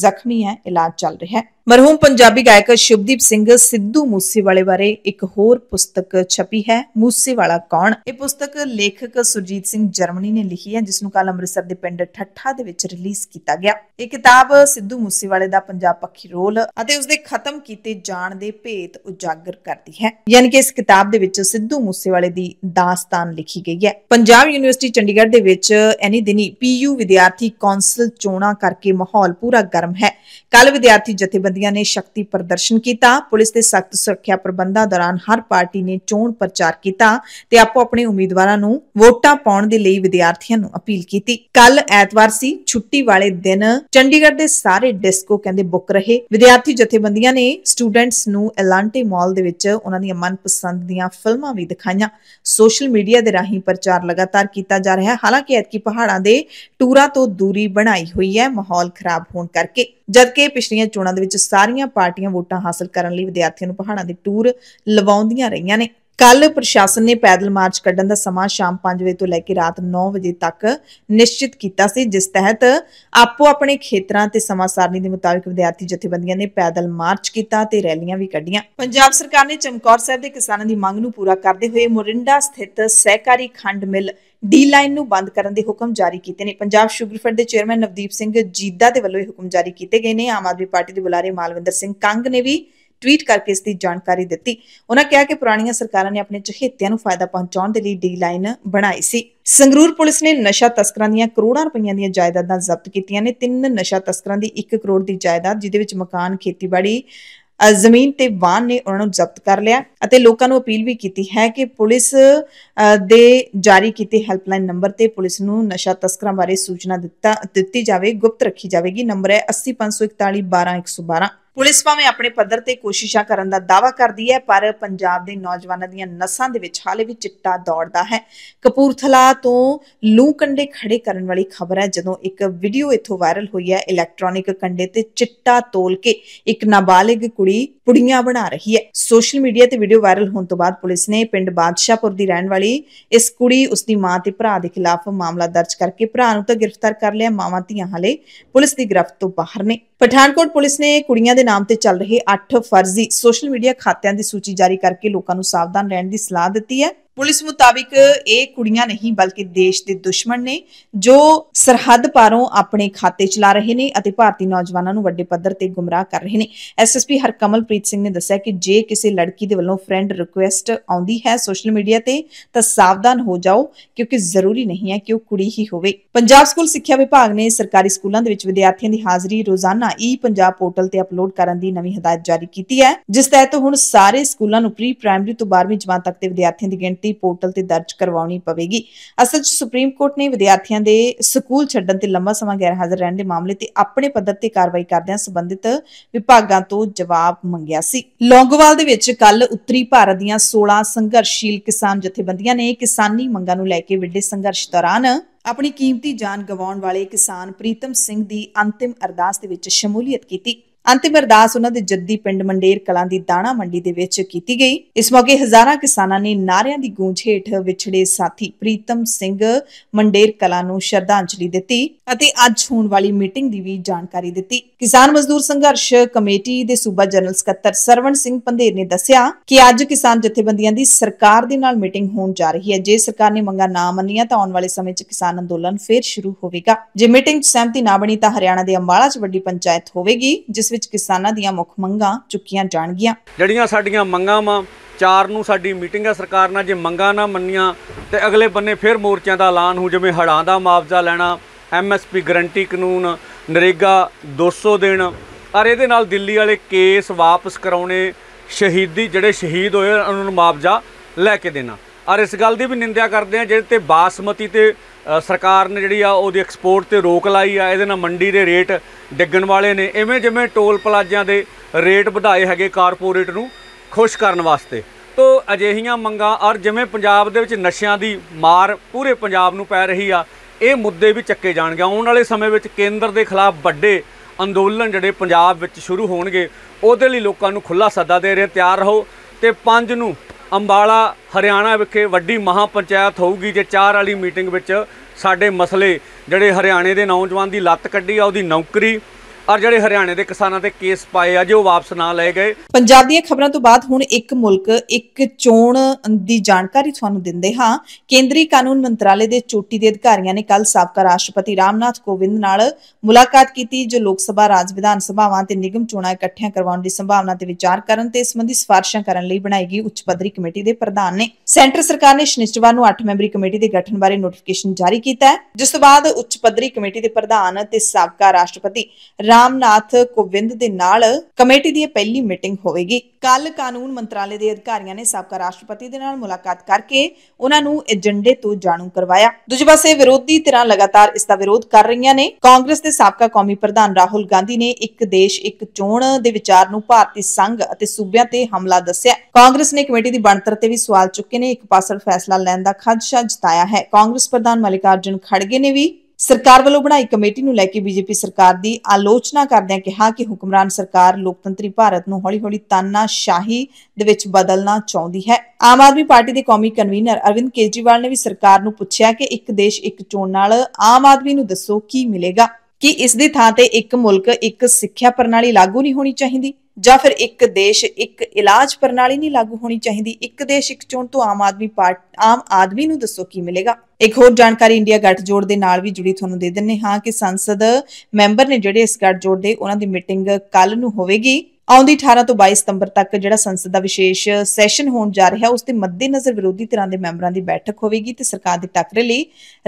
ਜ਼ਖਮੀ ਹੈ ਇਲਾਜ ਚੱਲ ਰਿਹਾ ਹੈ ਮਰਹੂਮ ਪੰਜਾਬੀ ਗਾਇਕ ਸ਼ੁਭਦੀਪ ਸਿੰਘ ਸਿੱਧੂ ਮੂਸੇਵਾਲੇ ਬਾਰੇ ਇੱਕ ਹੋਰ ਪੁਸਤਕ ਛਪੀ ਹੈ ਮੂਸੇਵਾਲਾ ਕੌਣ ਇਹ ਪੁਸਤਕ ਲੇਖਕ ਸੁਰਜੀਤ ਸਿੰਘ ਜਰਮਨੀ ਨੇ ਲਿਖੀ ਹੈ ਜਿਸ ਨੂੰ ਕੱਲ ਅੰਮ੍ਰਿਤਸਰ ਦੇ ਪਿੰਡ ਠੱਠਾ ਦੇ ਵਿੱਚ ਰਿਲੀਜ਼ ਕੀਤਾ ਗਿਆ ਇਹ ਕਿਤਾਬ ਸਿੱਧੂ ਮੂਸੇਵਾਲੇ ਦਾ ਪੰਜਾਬ ਪੱਖੀ ਰੋਲ ਅਤੇ ਉਸ ਦੇ ਖਤਮ ਕੀਤੇ ਜਾਣ ਦੇ ਭੇਤ ਉਜਾਗਰ ਕਰਦੀ ਹੈ ਯਾਨੀ ਕਿ ਇਸ ਕਿਤਾਬ ਦੇ ਵਿੱਚ ਸਿੱਧੂ ਮੂਸੇਵਾਲੇ ਦੀ ਦਾਸਤਾਨ ਲਿਖੀ ਗਈ ਹੈ ਪੰਜਾਬ ਯੂਨੀਵਰਸਿਟੀ ਚੰਡੀਗੜ੍ਹ ਦੇ ਵਿੱਚ ਐਨੀ ਦਿਨੀ ਪੀਯੂ ਵਿਦਿਆਰਥੀ ਕੌਂਸਲ ਚੋਣਾਂ ਕਰਕੇ ਮਾਹੌਲ ਪੂਰਾ ਗਰਮ ਹੈ ਕੱਲ ਵਿਦਿਆਰਥੀ ਜਥੇਬੰਦੀਆਂ ਨੇ ਸ਼ਕਤੀ ਪ੍ਰਦਰਸ਼ਨ ਕੀਤਾ ਪੁਲਿਸ ਦੇ ਸਖਤ ਸੁਰੱਖਿਆ ਪ੍ਰਬੰਧਾਂ ਦੌਰਾਨ ਹਰ ਪਾਰਟੀ ਨੇ ਚੋਣ ਪ੍ਰਚਾਰ ਕੀਤਾ ਤੇ ਆਪੋ ਆਪਣੇ ਉਮੀਦਵਾਰਾਂ ਨੂੰ ਵੋਟਾਂ ਪਾਉਣ ਦੇ ਲਈ ਵਿਦਿਆਰਥੀਆਂ ਨੂੰ ਅਪੀਲ ਕੀਤੀ ਕੱਲ ਐਤਵਾਰ ਸੀ ਛੁੱਟੀ ਵਾਲੇ ਦਿਨ ਚੰਡੀਗੜ੍ਹ ਦੇ ਸਾਰੇ ਡਿਸਕੋ ਕਹਿੰਦੇ ਬੁੱਕ ਰਹੇ ਵਿਦਿਆਰਥੀ ਜਥੇਬੰਦੀਆਂ ਨੇ ਸਟੂਡੈਂਟਸ ਨੂੰ ਐਲਾਂਟੇ ਮਾਲ ਦੇ ਵਿੱਚ ਉਹਨਾਂ ਦੀਆਂ ਮਨਪਸੰਦ ਦੀਆਂ ਫਿਲਮਾਂ ਵੀ ਦਿਖਾਈਆਂ ਸੋਸ਼ਲ ਮੀਡੀਆ ਦੇ ਰਾਹੀਂ ਪ੍ਰਚਾਰ ਲਗਾਤਾਰ ਕੀਤਾ ਜਾ ਰਿਹਾ ਹੈ ਹਾਲਾਂਕਿ ਐਤਕੀ ਪਹਾੜਾਂ ਦੇ ਟੂਰਾਂ ਤੋਂ ਦੂਰੀ ਬਣਾਈ ਹੋਈ ਹੈ ਮਾਹੌਲ ਖਰਾਬ ਹੋਣ ਕਰਕੇ ਜਦਕਿ ਪਿਛਲੀਆਂ ਚੋਣਾਂ ਦੇ ਵਿੱਚ ਸਾਰੀਆਂ ਪਾਰਟੀਆਂ ਵੋਟਾਂ ਹਾਸਲ ਕਰਨ ਲਈ ਵਿਦਿਆਰਥੀਆਂ ਨੂੰ ਪਹਾੜਾਂ ਦੇ ਟੂਰ ਲਵਾਉਂਦੀਆਂ ਰਹੀਆਂ ਨੇ ਕੱਲ ਪ੍ਰਸ਼ਾਸਨ ਨੇ ਪੈਦਲ ਮਾਰਚ ਕੱਢਣ ਦਾ ਸਮਾਂ ਸ਼ਾਮ 5 ਵਜੇ ਤੋਂ ਲੈ ਕੇ ਰਾਤ 9 ਵਜੇ ਤੱਕ ਨਿਸ਼ਚਿਤ ਕੀਤਾ ਸੀ ਜਿਸ ਤਹਿਤ ਆਪੋ ਆਪਣੇ ਖੇਤਰਾਂ ਤੇ ਸਮਾਂ ਸਾਰਣੀ ਦੇ ਮੁਤਾਬਕ ਵਿਦਿਆਰਥੀ ਜਥੇਬੰਦੀਆਂ ਨੇ ਪੈਦਲ ਮਾਰਚ ਕੀਤਾ ਤੇ ਰੈਲੀਆਂ ਵੀ ਕੱਢੀਆਂ ਪੰਜਾਬ ਸਰਕਾਰ ਨੇ ਚਮਕੌਰ ਸਾਹਿਬ ਦੇ ਕਿਸਾਨਾਂ ਦੀ ਮੰਗ ਨੂੰ ਪੂਰਾ ਕਰਦੇ ਹੋਏ ਮੋਰਿੰਡਾ ਸਥਿਤ ਸਹਿਕਾਰੀ ਖੰਡ ਮਿਲ ਡੀ ਲਾਈਨ ਨੂੰ ਬੰਦ ਕਰਨ ਦੇ ਹੁਕਮ ਜਾਰੀ ਕੀਤੇ ਨੇ ਪੰਜਾਬ ਸ਼ੂਗਰਫੈਡ ਦੇ ਚੇਅਰਮੈਨ ਨਵਦੀਪ ਸਿੰਘ ਜੀਦਾ ਦੇ ਵੱਲੋਂ ਇਹ ਹੁਕਮ ਜਾਰੀ ਕੀਤੇ ਗਏ ਨੇ ਆਮ ਆਦਮੀ ਪਾਰਟੀ ਦੇ ਬੁਲਾਰੇ ਮਾਲਵਿੰਦਰ ਸਿੰਘ ਕੰਗ ਨੇ ਵੀ ਟਵੀਟ ਕਰਕੇ ਇਸ ਦੀ ਜਾਣਕਾਰੀ ਦਿੱਤੀ ਉਹਨਾਂ ਕਿਹਾ ਕਿ ਪੁਰਾਣੀਆਂ ਸਰਕਾਰਾਂ ਨੇ ਆਪਣੇ ਚਹੇਤਿਆਂ ਨੂੰ ਫਾਇਦਾ ਪਹੁੰਚਾਉਣ ਦੇ ਲਈ ਡੀ ਲਾਈਨ ਬਣਾਈ ਸੀ ਸੰਗਰੂਰ ਪੁਲਿਸ ਨੇ ਨਸ਼ਾ ਤਸਕਰਾਂ ਦੀਆਂ ਕਰੋੜਾਂ ਰੁਪਈਆਂ ਦੀਆਂ ਜਾਇਦਾਦਾਂ ਜ਼ਬਤ ਕੀਤੀਆਂ ਨੇ ਤਿੰਨ ਨਸ਼ਾ ਤਸਕਰਾਂ ਦੀ 1 ਕਰੋੜ ਦੀ ਜਾਇਦਾਦ ਜਿਦੇ ਵਿੱਚ ਮਕਾਨ ਖੇਤੀਬਾੜੀ ਜ਼ਮੀਨ ਤੇ ਵਾਹਨ ਨੇ ਉਹਨਾਂ ਨੂੰ ਜ਼ਬਤ ਕਰ ਲਿਆ ਅਤੇ ਲੋਕਾਂ ਨੂੰ ਅਪੀਲ ਵੀ ਕੀਤੀ ਹੈ ਕਿ ਪੁਲਿਸ ਦੇ ਜਾਰੀ ਕੀਤੇ ਹੈਲਪਲਾਈਨ ਨੰਬਰ ਤੇ ਪੁਲਿਸ ਨੂੰ ਨਸ਼ਾ ਤਸਕਰਾਂ ਬਾਰੇ ਸੂਚਨਾ ਦਿੱਤਾ ਦਿੱਤੀ ਜਾਵੇ ਗੁਪਤ ਰੱਖੀ ਜਾਵੇਗੀ ਨੰਬਰ ਹੈ 80541121112 ਪੁਲਿਸ ਭਾਵੇਂ ਆਪਣੇ ਪੱਧਰ ਤੇ ਕੋਸ਼ਿਸ਼ਾਂ ਕਰਨ ਦਾ ਦਾਵਾ ਕਰਦੀ ਹੈ ਪਰ ਪੰਜਾਬ ਦੇ ਨੌਜਵਾਨਾਂ ਦੀਆਂ ਨਸਾਂ ਦੇ ਵਿੱਚ ਹਾਲੇ ਵੀ ਚਿੱਟਾ ਦੌੜਦਾ ਹੈ ਕਪੂਰਥਲਾ ਤੋਂ ਲੂ ਕੰਡੇ ਖੜੇ ਕਰਨ ਵਾਲੀ ਖਬਰ ਹੈ ਜਦੋਂ ਇੱਕ ਵੀਡੀਓ ਇੱਥੋਂ ਵਾਇਰਲ ਹੋਈ ਹੈ ਇਲੈਕਟ੍ਰੋਨਿਕ ਕੰਡੇ ਤੇ ਚਿੱਟਾ ਤੋਲ ਕੇ ਇੱਕ ਨਾਬਾਲਿਗ ਕੁੜੀ ਪੁੜੀਆਂ ਬਣਾ ਰਹੀ ਹੈ ਸੋਸ਼ਲ ਮੀਡੀਆ ਤੇ ਵੀਡੀਓ ਵਾਇਰਲ ਹੋਣ ਤੋਂ ਬਾਅਦ ਪੁਲਿਸ ਨੇ ਪਿੰਡ ਬਾਦਸ਼ਾਹਪੁਰ ਦੀ ਰਹਿਣ ਵਾਲੀ ਇਸ ਕੁੜੀ ਉਸ ਦੀ ਮਾਂ ਤੇ ਭਰਾ ਦੇ ਖਿਲਾਫ ਮਾਮਲਾ ਦਰਜ ਕਰਕੇ ਭਰਾ ਨੂੰ ਤਾਂ ਗ੍ਰਿਫਤਾਰ ਕਰ ਲਿਆ ਮਾਵਾਂ ਧੀਆਂ ਹਲੇ ਪੁਲਿਸ ਦੀ ਗ੍ਰਿਫਤ ਤੋਂ ਬਾਹਰ ਨੇ ਪਠਾਨਕੋਟ ਪੁਲਿਸ ਨੇ ਕੁੜੀਆਂ ਦੇ ਨਾਮ ਤੇ ਚੱਲ ਰਹੇ 8 ਫਰਜ਼ੀ ਸੋਸ਼ਲ ਮੀਡੀਆ ਖਾਤਿਆਂ ਦੀ ਸੂਚੀ ਜਾਰੀ ਕਰਕੇ ਲੋਕਾਂ ਨੂੰ ਸਾਵਧਾਨ ਰਹਿਣ ਦੀ ਸਲਾਹ ਦਿੱਤੀ ਹੈ ਪੁਲਿਸ ਮੁਤਾਬਿਕ ਇਹ ਕੁੜੀਆਂ ਨਹੀਂ ਬਲਕਿ ਦੇਸ਼ ਦੇ ਦੁਸ਼ਮਣ ਨੇ ਜੋ ਸਰਹੱਦ ਪਾਰੋਂ ਆਪਣੇ ਖਾਤੇ ਚਲਾ ਰਹੇ ਨੇ ਅਤੇ ਭਾਰਤੀ ਨੌਜਵਾਨਾਂ ਨੂੰ ਵੱਡੇ ਪੱਧਰ ਤੇ ਗੁੰਮਰਾਹ ਕਰ ਰਹੇ ਨੇ ਐਸਐਸਪੀ ਹਰਕਮਲਪ੍ਰੀਤ ਸਿੰਘ ਨੇ ਦੱਸਿਆ ਕਿ ਜੇ ਕਿਸੇ ਲੜਕੀ ਦੇ ਵੱਲੋਂ ਫਰੈਂਡ ਰਿਕੁਐਸਟ ਆਉਂਦੀ ਹੈ ਸੋਸ਼ਲ ਮੀਡੀਆ ਤੇ ਤਾਂ ਸਾਵਧਾਨ ਹੋ ਜਾਓ ਕਿਉਂਕਿ ਜ਼ਰੂਰੀ ਨਹੀਂ ਹੈ ਕਿ ਉਹ ਕੁੜੀ ਹੀ ਹੋਵੇ ਪੰਜਾਬ ਸਕੂਲ ਸਿੱਖਿਆ ਵਿਭਾਗ ਨੇ ਸਰਕਾਰੀ ਸਕੂਲਾਂ ਦੇ ਵਿੱਚ ਵਿਦਿਆਰਥੀਆਂ ਦੀ ਹਾਜ਼ਰੀ ਰੋਜ਼ਾਨਾ ਈ ਪੰਜਾਬ ਪੋਰਟਲ ਤੇ ਅਪਲੋਡ ਕਰਨ ਦੀ ਨਵੀਂ ਹਦਾਇਤ ਜਾਰੀ ਕੀਤੀ ਹੈ ਜਿਸ ਤਹਿਤ ਹੁਣ ਸਾਰੇ ਸਕੂਲਾਂ ਨੂੰ ਪ੍ਰੀ ਪ੍ਰਾਇਮਰੀ ਤੋਂ 12ਵੀਂ ਜਮਾਤ ਤੱਕ ਦੇ ਵਿਦਿਆਰਥੀਆਂ ਦੀ ਗਿਣਤੀ ਅਰਜ਼ੀ ਪੋਰਟਲ ਤੇ ਦਰਜ ਕਰਵਾਉਣੀ ਪਵੇਗੀ ਅਸਲ 'ਚ ਸੁਪਰੀਮ ਕੋਰਟ ਨੇ ਵਿਦਿਆਰਥੀਆਂ ਦੇ ਸਕੂਲ ਛੱਡਣ ਤੇ ਲੰਮਾ ਸਮਾਂ ਗੈਰ ਹਾਜ਼ਰ ਰਹਿਣ ਦੇ ਮਾਮਲੇ ਤੇ ਆਪਣੇ ਪੱਧਰ ਤੇ ਕਾਰਵਾਈ ਕਰਦਿਆਂ ਸੰਬੰਧਿਤ ਵਿਭਾਗਾਂ ਤੋਂ ਜਵਾਬ ਮੰਗਿਆ ਸੀ ਲੌਂਗੋਵਾਲ ਦੇ ਵਿੱਚ ਕੱਲ ਉੱਤਰੀ ਭਾਰਤ ਦੀਆਂ 16 ਸੰਘਰਸ਼ੀਲ ਕਿਸਾਨ ਜਥੇਬੰਦੀਆਂ ਨੇ ਕਿਸਾਨੀ ਮੰਗਾਂ ਨੂੰ ਲੈ ਕੇ ਵੱਡੇ ਸੰਘਰਸ਼ ਦੌਰਾਨ ਆਪਣੀ ਕੀਮਤੀ ਜਾਨ ਗਵਾਉਣ ਵਾਲੇ ਕਿਸਾਨ ਪ੍ਰੀਤਮ ਸਿੰਘ ਦੀ ਅੰਤਿਮ ਅਰਦਾਸ ਦੇ ਵਿੱਚ ਸ਼ਮੂਲੀਅਤ ਕੀਤੀ ਅੰਤਿਮ ਅਰਦਾਸ ਉਹਨਾਂ ਦੇ ਜੱਦੀ ਪਿੰਡ ਮੰਡੇਰ ਕਲਾਂ ਦੀ ਦਾਣਾ ਮੰਡੀ ਦੇ ਵਿੱਚ ਕੀਤੀ ਗਈ ਇਸ ਮੌਕੇ ਹਜ਼ਾਰਾਂ ਕਿਸਾਨਾਂ ਨੇ ਨਾਰਿਆਂ ਦੀ ਗੂੰਜ ਹੇਠ ਵਿਛੜੇ ਸਾਥੀ ਪ੍ਰੀਤਮ ਸਿੰਘ ਮੰਡੇਰ ਕਲਾਂ ਨੂੰ ਸ਼ਰਧਾਂਜਲੀ ਦਿੱਤੀ ਅਤੇ ਅੱਜ ਹੋਣ ਵਾਲੀ ਮੀਟਿੰਗ ਦੀ ਵੀ ਜਾਣਕਾਰੀ ਦਿੱਤੀ ਕਿਸਾਨ ਮਜ਼ਦੂਰ ਸੰਘਰਸ਼ ਕਮੇਟੀ ਦੇ ਸੂਬਾ ਜਨਰਲ ਸਕੱਤਰ ਸਰਵਣ ਸਿੰਘ ਪੰਧੇਰ ਨੇ ਦੱਸਿਆ ਕਿ ਅੱਜ ਕਿਸਾਨ ਜਥੇਬੰਦੀਆਂ ਦੀ ਸਰਕਾਰ ਦੇ ਨਾਲ ਮੀਟਿੰਗ ਹੋਣ ਜਾ ਰਹੀ ਹੈ ਜੇ ਸਰਕਾਰ ਨੇ ਮੰਗਾਂ ਨਾ ਮੰਨੀਆਂ ਤਾਂ ਆਉਣ ਵਾਲੇ ਸਮੇਂ 'ਚ ਕਿਸਾਨ ਅੰਦੋਲਨ ਫੇਰ ਸ਼ੁਰੂ ਹੋਵੇਗਾ ਜੇ ਮੀਟਿੰਗ 'ਚ ਸਹਿਮਤੀ ਨਾ ਬਣੀ ਤਾਂ ਹਰਿਆਣਾ ਦੇ ਅੰਬਾਲਾ 'ਚ ਵੱਡੀ ਪੰਚਾਇਤ ਹੋਵੇਗੀ ਜਿਸ ਵਿੱਚ ਕਿਸਾਨਾਂ ਦੀਆਂ ਮੁੱਖ ਮੰਗਾਂ ਚੁੱਕੀਆਂ ਜਾਣਗੀਆਂ ਜਿਹੜੀਆਂ ਸਾਡੀਆਂ ਮੰਗਾਂ ਵਾ ਚਾਰ ਨੂੰ ਸਾਡੀ ਮੀਟਿੰਗ ਹੈ ਸਰਕਾਰ ਨਾਲ ਜੇ ਮੰਗਾਂ ਨਾ ਮੰਨੀਆਂ ਤੇ ਅਗਲੇ ਬੰਨੇ ਫਿਰ ਮੋਰਚਿਆਂ ਦਾ ਐਲਾਨ ਹੋ ਜਿਵੇਂ ਹੜਾਂ ਦਾ ਮੁਆਵਜ਼ਾ ਲੈਣਾ ਐਮਐਸਪੀ ਗਰੰਟੀ ਕਾਨੂੰਨ ਨਰੇਗਾ 200 ਦੇਣ ਔਰ ਇਹਦੇ ਨਾਲ ਦਿੱਲੀ ਵਾਲੇ ਕੇਸ ਵਾਪਸ ਕਰਾਉਣੇ ਸ਼ਹੀਦੀ ਜਿਹੜੇ ਸ਼ਹੀਦ ਹੋਏ ਉਹਨਾਂ ਨੂੰ ਮੁਆਵਜ਼ਾ ਲੈ ਕੇ ਦੇਣਾ ਔਰ ਇਸ ਗੱਲ ਦੀ ਵੀ ਨਿੰਦਿਆ ਕਰਦੇ ਆ ਜਿਹੜੇ ਤੇ ਬਾਸਮਤੀ ਤੇ ਸਰਕਾਰ ਨੇ ਜਿਹੜੀ ਆ ਉਹਦੀ ਐਕਸਪੋਰਟ ਤੇ ਰੋਕ ਲਾਈ ਆ ਇਹਦੇ ਨਾਲ ਮੰਡੀ ਦੇ ਰੇਟ ਡਿੱਗਣ ਵਾਲੇ ਨੇ ਇਵੇਂ ਜਿਵੇਂ ਟੋਲ ਪਲਾਜ਼ਿਆਂ ਦੇ ਰੇਟ ਵਧਾਏ ਹੈਗੇ ਕਾਰਪੋਰੇਟ ਨੂੰ ਖੁਸ਼ ਕਰਨ ਵਾਸਤੇ ਤੋਂ ਅਜਿਹੀਆਂ ਮੰਗਾਂ ਔਰ ਜਿਵੇਂ ਪੰਜਾਬ ਦੇ ਵਿੱਚ ਨਸ਼ਿਆਂ ਦੀ ਮਾਰ ਪੂਰੇ ਪੰਜਾਬ ਨੂੰ ਪੈ ਰਹੀ ਆ ਇਹ ਮੁੱਦੇ ਵੀ ਚੱਕੇ ਜਾਣਗੇ ਆਉਣ ਵਾਲੇ ਸਮੇਂ ਵਿੱਚ ਕੇਂਦਰ ਦੇ ਖਿਲਾਫ ਵੱਡੇ ਅੰਦੋਲਨ ਜਿਹੜੇ ਪੰਜਾਬ ਵਿੱਚ ਸ਼ੁਰੂ ਹੋਣਗੇ ਉਹਦੇ ਲਈ ਲੋਕਾਂ ਨੂੰ ਖੁੱਲਾ ਸੱਦਾ ਦੇ ਰਹੇ ਤਿਆਰ ਰਹੋ ਤੇ 5 ਨੂੰ ਅੰਬਾਲਾ ਹਰਿਆਣਾ ਵਿਖੇ ਵੱਡੀ ਮਹਾਪੰਚਾਇਤ ਹੋਊਗੀ ਜੇ ਚਾਰ ਵਾਲੀ ਮੀਟਿੰਗ ਵਿੱਚ ਸਾਡੇ ਮਸਲੇ ਜਿਹੜੇ ਹਰਿਆਣੇ ਦੇ ਨੌਜਵਾਨ ਦੀ ਲੱਤ ਕੱਢੀ ਆ ਉਹਦੀ ਨੌਕਰੀ ਔਰ ਜਿਹੜੇ ਹਰਿਆਣੇ ਦੇ ਕਿਸਾਨਾਂ ਤੇ ਕੇਸ ਪਾਏ ਆ ਜੋ ਵਾਪਸ ਨਾ ਲਏ ਗਏ ਪੰਜਾਬ ਦੀਆਂ ਖਬਰਾਂ ਤੋਂ ਬਾਅਦ ਹੁਣ ਇੱਕ ਮੁਲਕ ਇੱਕ ਚੋਣ ਦੀ ਜਾਣਕਾਰੀ ਤੁਹਾਨੂੰ ਦਿੰਦੇ ਹਾਂ ਕੇਂਦਰੀ ਕਾਨੂੰਨ ਮੰਤਰਾਲੇ ਦੇ ਚੋਟੀ ਦੇ ਅਧਿਕਾਰੀਆਂ ਨੇ ਕੱਲ ਸਾਬਕਾ ਰਾਸ਼ਟਰਪਤੀ ਰਾਮਨਾਥ ਕੋਵਿੰਦ ਨਾਲ ਮੁਲਾਕਾਤ ਕੀਤੀ ਜੋ ਲੋਕ ਸਭਾ ਰਾਜ ਵਿਧਾਨ ਸਭਾਵਾਂ ਤੇ ਨਿਗਮ ਚੋਣਾਂ ਇਕੱਠੀਆਂ ਕਰਵਾਉਣ ਦੀ ਸੰਭਾਵਨਾ ਤੇ ਵਿਚਾਰ ਕਰਨ ਤੇ ਇਸ ਸੰਬੰਧੀ ਸਿਫਾਰਿਸ਼ਾਂ ਕਰਨ ਲਈ ਬਣਾਈ ਗਈ ਉੱਚ ਪੱਧਰੀ ਕਮੇਟੀ ਦੇ ਪ੍ਰਧਾਨ ਨੇ ਸੈਂਟਰ ਸਰਕਾਰ ਨੇ ਸ਼ਨਿਚਰਵਾਰ ਨੂੰ 8 ਮੈਂਬਰੀ ਕਮੇਟੀ ਦੇ ਗਠਨ ਬਾਰੇ ਨੋਟੀਫਿਕੇਸ਼ਨ ਜਾਰੀ ਕੀਤਾ ਹੈ ਜਿਸ ਤੋਂ ਬਾਅਦ ਉੱਚ ਪੱਧਰੀ ਕਮੇਟੀ ਦੇ ਪ੍ਰਧਾਨ ਤੇ ਸਾਬਕਾ ਰਾਸ਼ਟਰਪਤੀ ਰਾਮਨਾਥ ਕੋਵਿੰਦ ਦੇ ਨਾਲ ਕਮੇਟੀ ਦੀ ਪਹਿਲੀ ਮੀਟਿੰਗ ਹੋਵੇਗੀ ਕੱਲ ਕਾਨੂੰਨ ਮੰਤਰਾਲੇ ਦੇ ਅਧਿਕਾਰੀਆਂ ਨੇ ਸਾਬਕਾ ਰਾਸ਼ਟਰਪਤੀ ਦੇ ਨਾਲ ਮੁਲਾਕਾਤ ਕਰਕੇ ਉਹਨਾਂ ਨੂੰ ਏਜੰਡੇ ਤੋਂ ਜਾਣੂ ਕਰਵਾਇਆ ਦੂਜੇ ਪਾਸੇ ਵਿਰੋਧੀ ਧਿਰਾਂ ਲਗਾਤਾਰ ਇਸ ਦਾ ਵਿਰੋਧ ਕਰ ਰਹੀਆਂ ਨੇ ਕਾਂਗਰਸ ਦੇ ਸਾਬਕਾ ਕੌਮੀ ਪ੍ਰਧਾਨ ਰਾਹੁਲ ਗਾਂਧੀ ਨੇ ਇੱਕ ਦੇਸ਼ ਇੱਕ ਚੋਣ ਦੇ ਵਿਚਾਰ ਨੂੰ ਭਾਰਤੀ ਸੰਘ ਅਤੇ ਸੂਬਿਆਂ ਤੇ ਹਮਲਾ ਦੱਸਿਆ ਕਾਂਗਰਸ ਨੇ ਕਮੇਟੀ ਦੀ ਬਣਤਰ ਤੇ ਵੀ ਸਵਾਲ ਚੁੱਕੇ ਨੇ ਇੱਕ ਪਾਸੜ ਫੈਸਲਾ ਲੈਣ ਦਾ ਖਦਸ਼ਾ ਜਤਾਇਆ ਹੈ ਕਾਂਗਰਸ ਪ੍ਰਧਾਨ ਮਲਿਕਾਰਜਨ ਖੜਗੇ ਨੇ ਵੀ ਸਰਕਾਰ ਵੱਲੋਂ ਬਣਾਈ ਕਮੇਟੀ ਨੂੰ ਲੈ ਕੇ ਬੀਜੇਪੀ ਸਰਕਾਰ ਦੀ ਆਲੋਚਨਾ ਕਰਦਿਆਂ ਕਿਹਾ ਕਿ ਹੁਕਮਰਾਨ ਸਰਕਾਰ ਲੋਕਤੰਤਰੀ ਭਾਰਤ ਨੂੰ ਹੌਲੀ-ਹੌਲੀ ਤਾਨਾਸ਼ਾਹੀ ਦੇ ਵਿੱਚ ਬਦਲਣਾ ਚਾਹੁੰਦੀ ਹੈ ਆਮ ਆਦਮੀ ਪਾਰਟੀ ਦੇ ਕੌਮੀ ਕਨਵੀਨਰ ਅਰਵਿੰਦ ਕੇਜਰੀਵਾਲ ਨੇ ਵੀ ਸਰਕਾਰ ਨੂੰ ਪੁੱਛਿਆ ਕਿ ਇੱਕ ਦੇਸ਼ ਇੱਕ ਚੋਣ ਨਾਲ ਆਮ ਆਦਮੀ ਨੂੰ ਦੱਸੋ ਕੀ ਮਿਲੇਗਾ ਕਿ ਇਸ ਦੀ ਥਾਂ ਤੇ ਇੱਕ ਮੁਲਕ ਇੱਕ ਸਿੱਖਿਆ ਪ੍ਰਣਾਲੀ ਲਾਗੂ ਨਹੀਂ ਹੋਣੀ ਚਾਹੀਦੀ ਜਾਂ ਫਿਰ ਇੱਕ ਦੇਸ਼ ਇੱਕ ਇਲਾਜ ਪ੍ਰਣਾਲੀ ਨਹੀਂ ਲਾਗੂ ਹੋਣੀ ਚਾਹੀਦੀ ਇੱਕ ਦੇਸ਼ ਇੱਕ ਚੋਣ ਤੋਂ ਆਮ ਆਦਮੀ ਪਾਰਟੀ ਆਮ ਆਦਮੀ ਨੂੰ ਦੱਸੋ ਕੀ ਮਿਲੇਗਾ ਇੱਕ ਹੋਰ ਜਾਣਕਾਰੀ ਇੰਡੀਆ ਗੱਠ ਜੋੜ ਦੇ ਨਾਲ ਵੀ ਜੁੜੀ ਤੁਹਾਨੂੰ ਦੇ ਦਿੰਨੇ ਹਾਂ ਕਿ ਸੰਸਦ ਮੈਂਬਰ ਨੇ ਜਿਹੜੇ ਇਸ ਗੱਠ ਜੋੜ ਦੇ ਉਹਨਾਂ ਦੀ ਮੀਟਿੰਗ ਕੱਲ ਨੂੰ ਹੋਵੇਗੀ ਆਉਂਦੀ 18 ਤੋਂ 22 ਸਤੰਬਰ ਤੱਕ ਜਿਹੜਾ ਸੰਸਦ ਦਾ ਵਿਸ਼ੇਸ਼ ਸੈਸ਼ਨ ਹੋਣ ਜਾ ਰਿਹਾ ਉਸ ਮੱਦੇ ਮੱਦੇਨਜ਼ਰ ਵਿਰੋਧੀ ਧਿਰਾਂ ਦੇ ਮੈਂਬਰਾਂ ਦੀ ਬੈਠਕ ਹੋਵੇਗੀ ਤੇ ਸਰਕਾਰ ਦੇ ਟੱਕਰੇ ਲਈ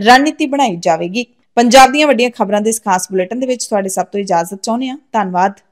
ਰਣਨੀਤੀ ਬਣਾਈ ਜਾਵੇਗੀ ਪੰਜਾਬ ਦੀਆਂ ਵੱਡੀਆਂ ਖਬਰਾਂ ਦੇ ਇਸ ਖਾਸ ਬੁਲੇਟਿਨ ਦੇ ਵਿੱਚ ਤੁਹਾਡੇ ਸਭ ਤੋਂ ਇਜਾਜ਼ਤ ਚਾਹੁੰਦੇ ਆ ਧੰਨਵਾਦ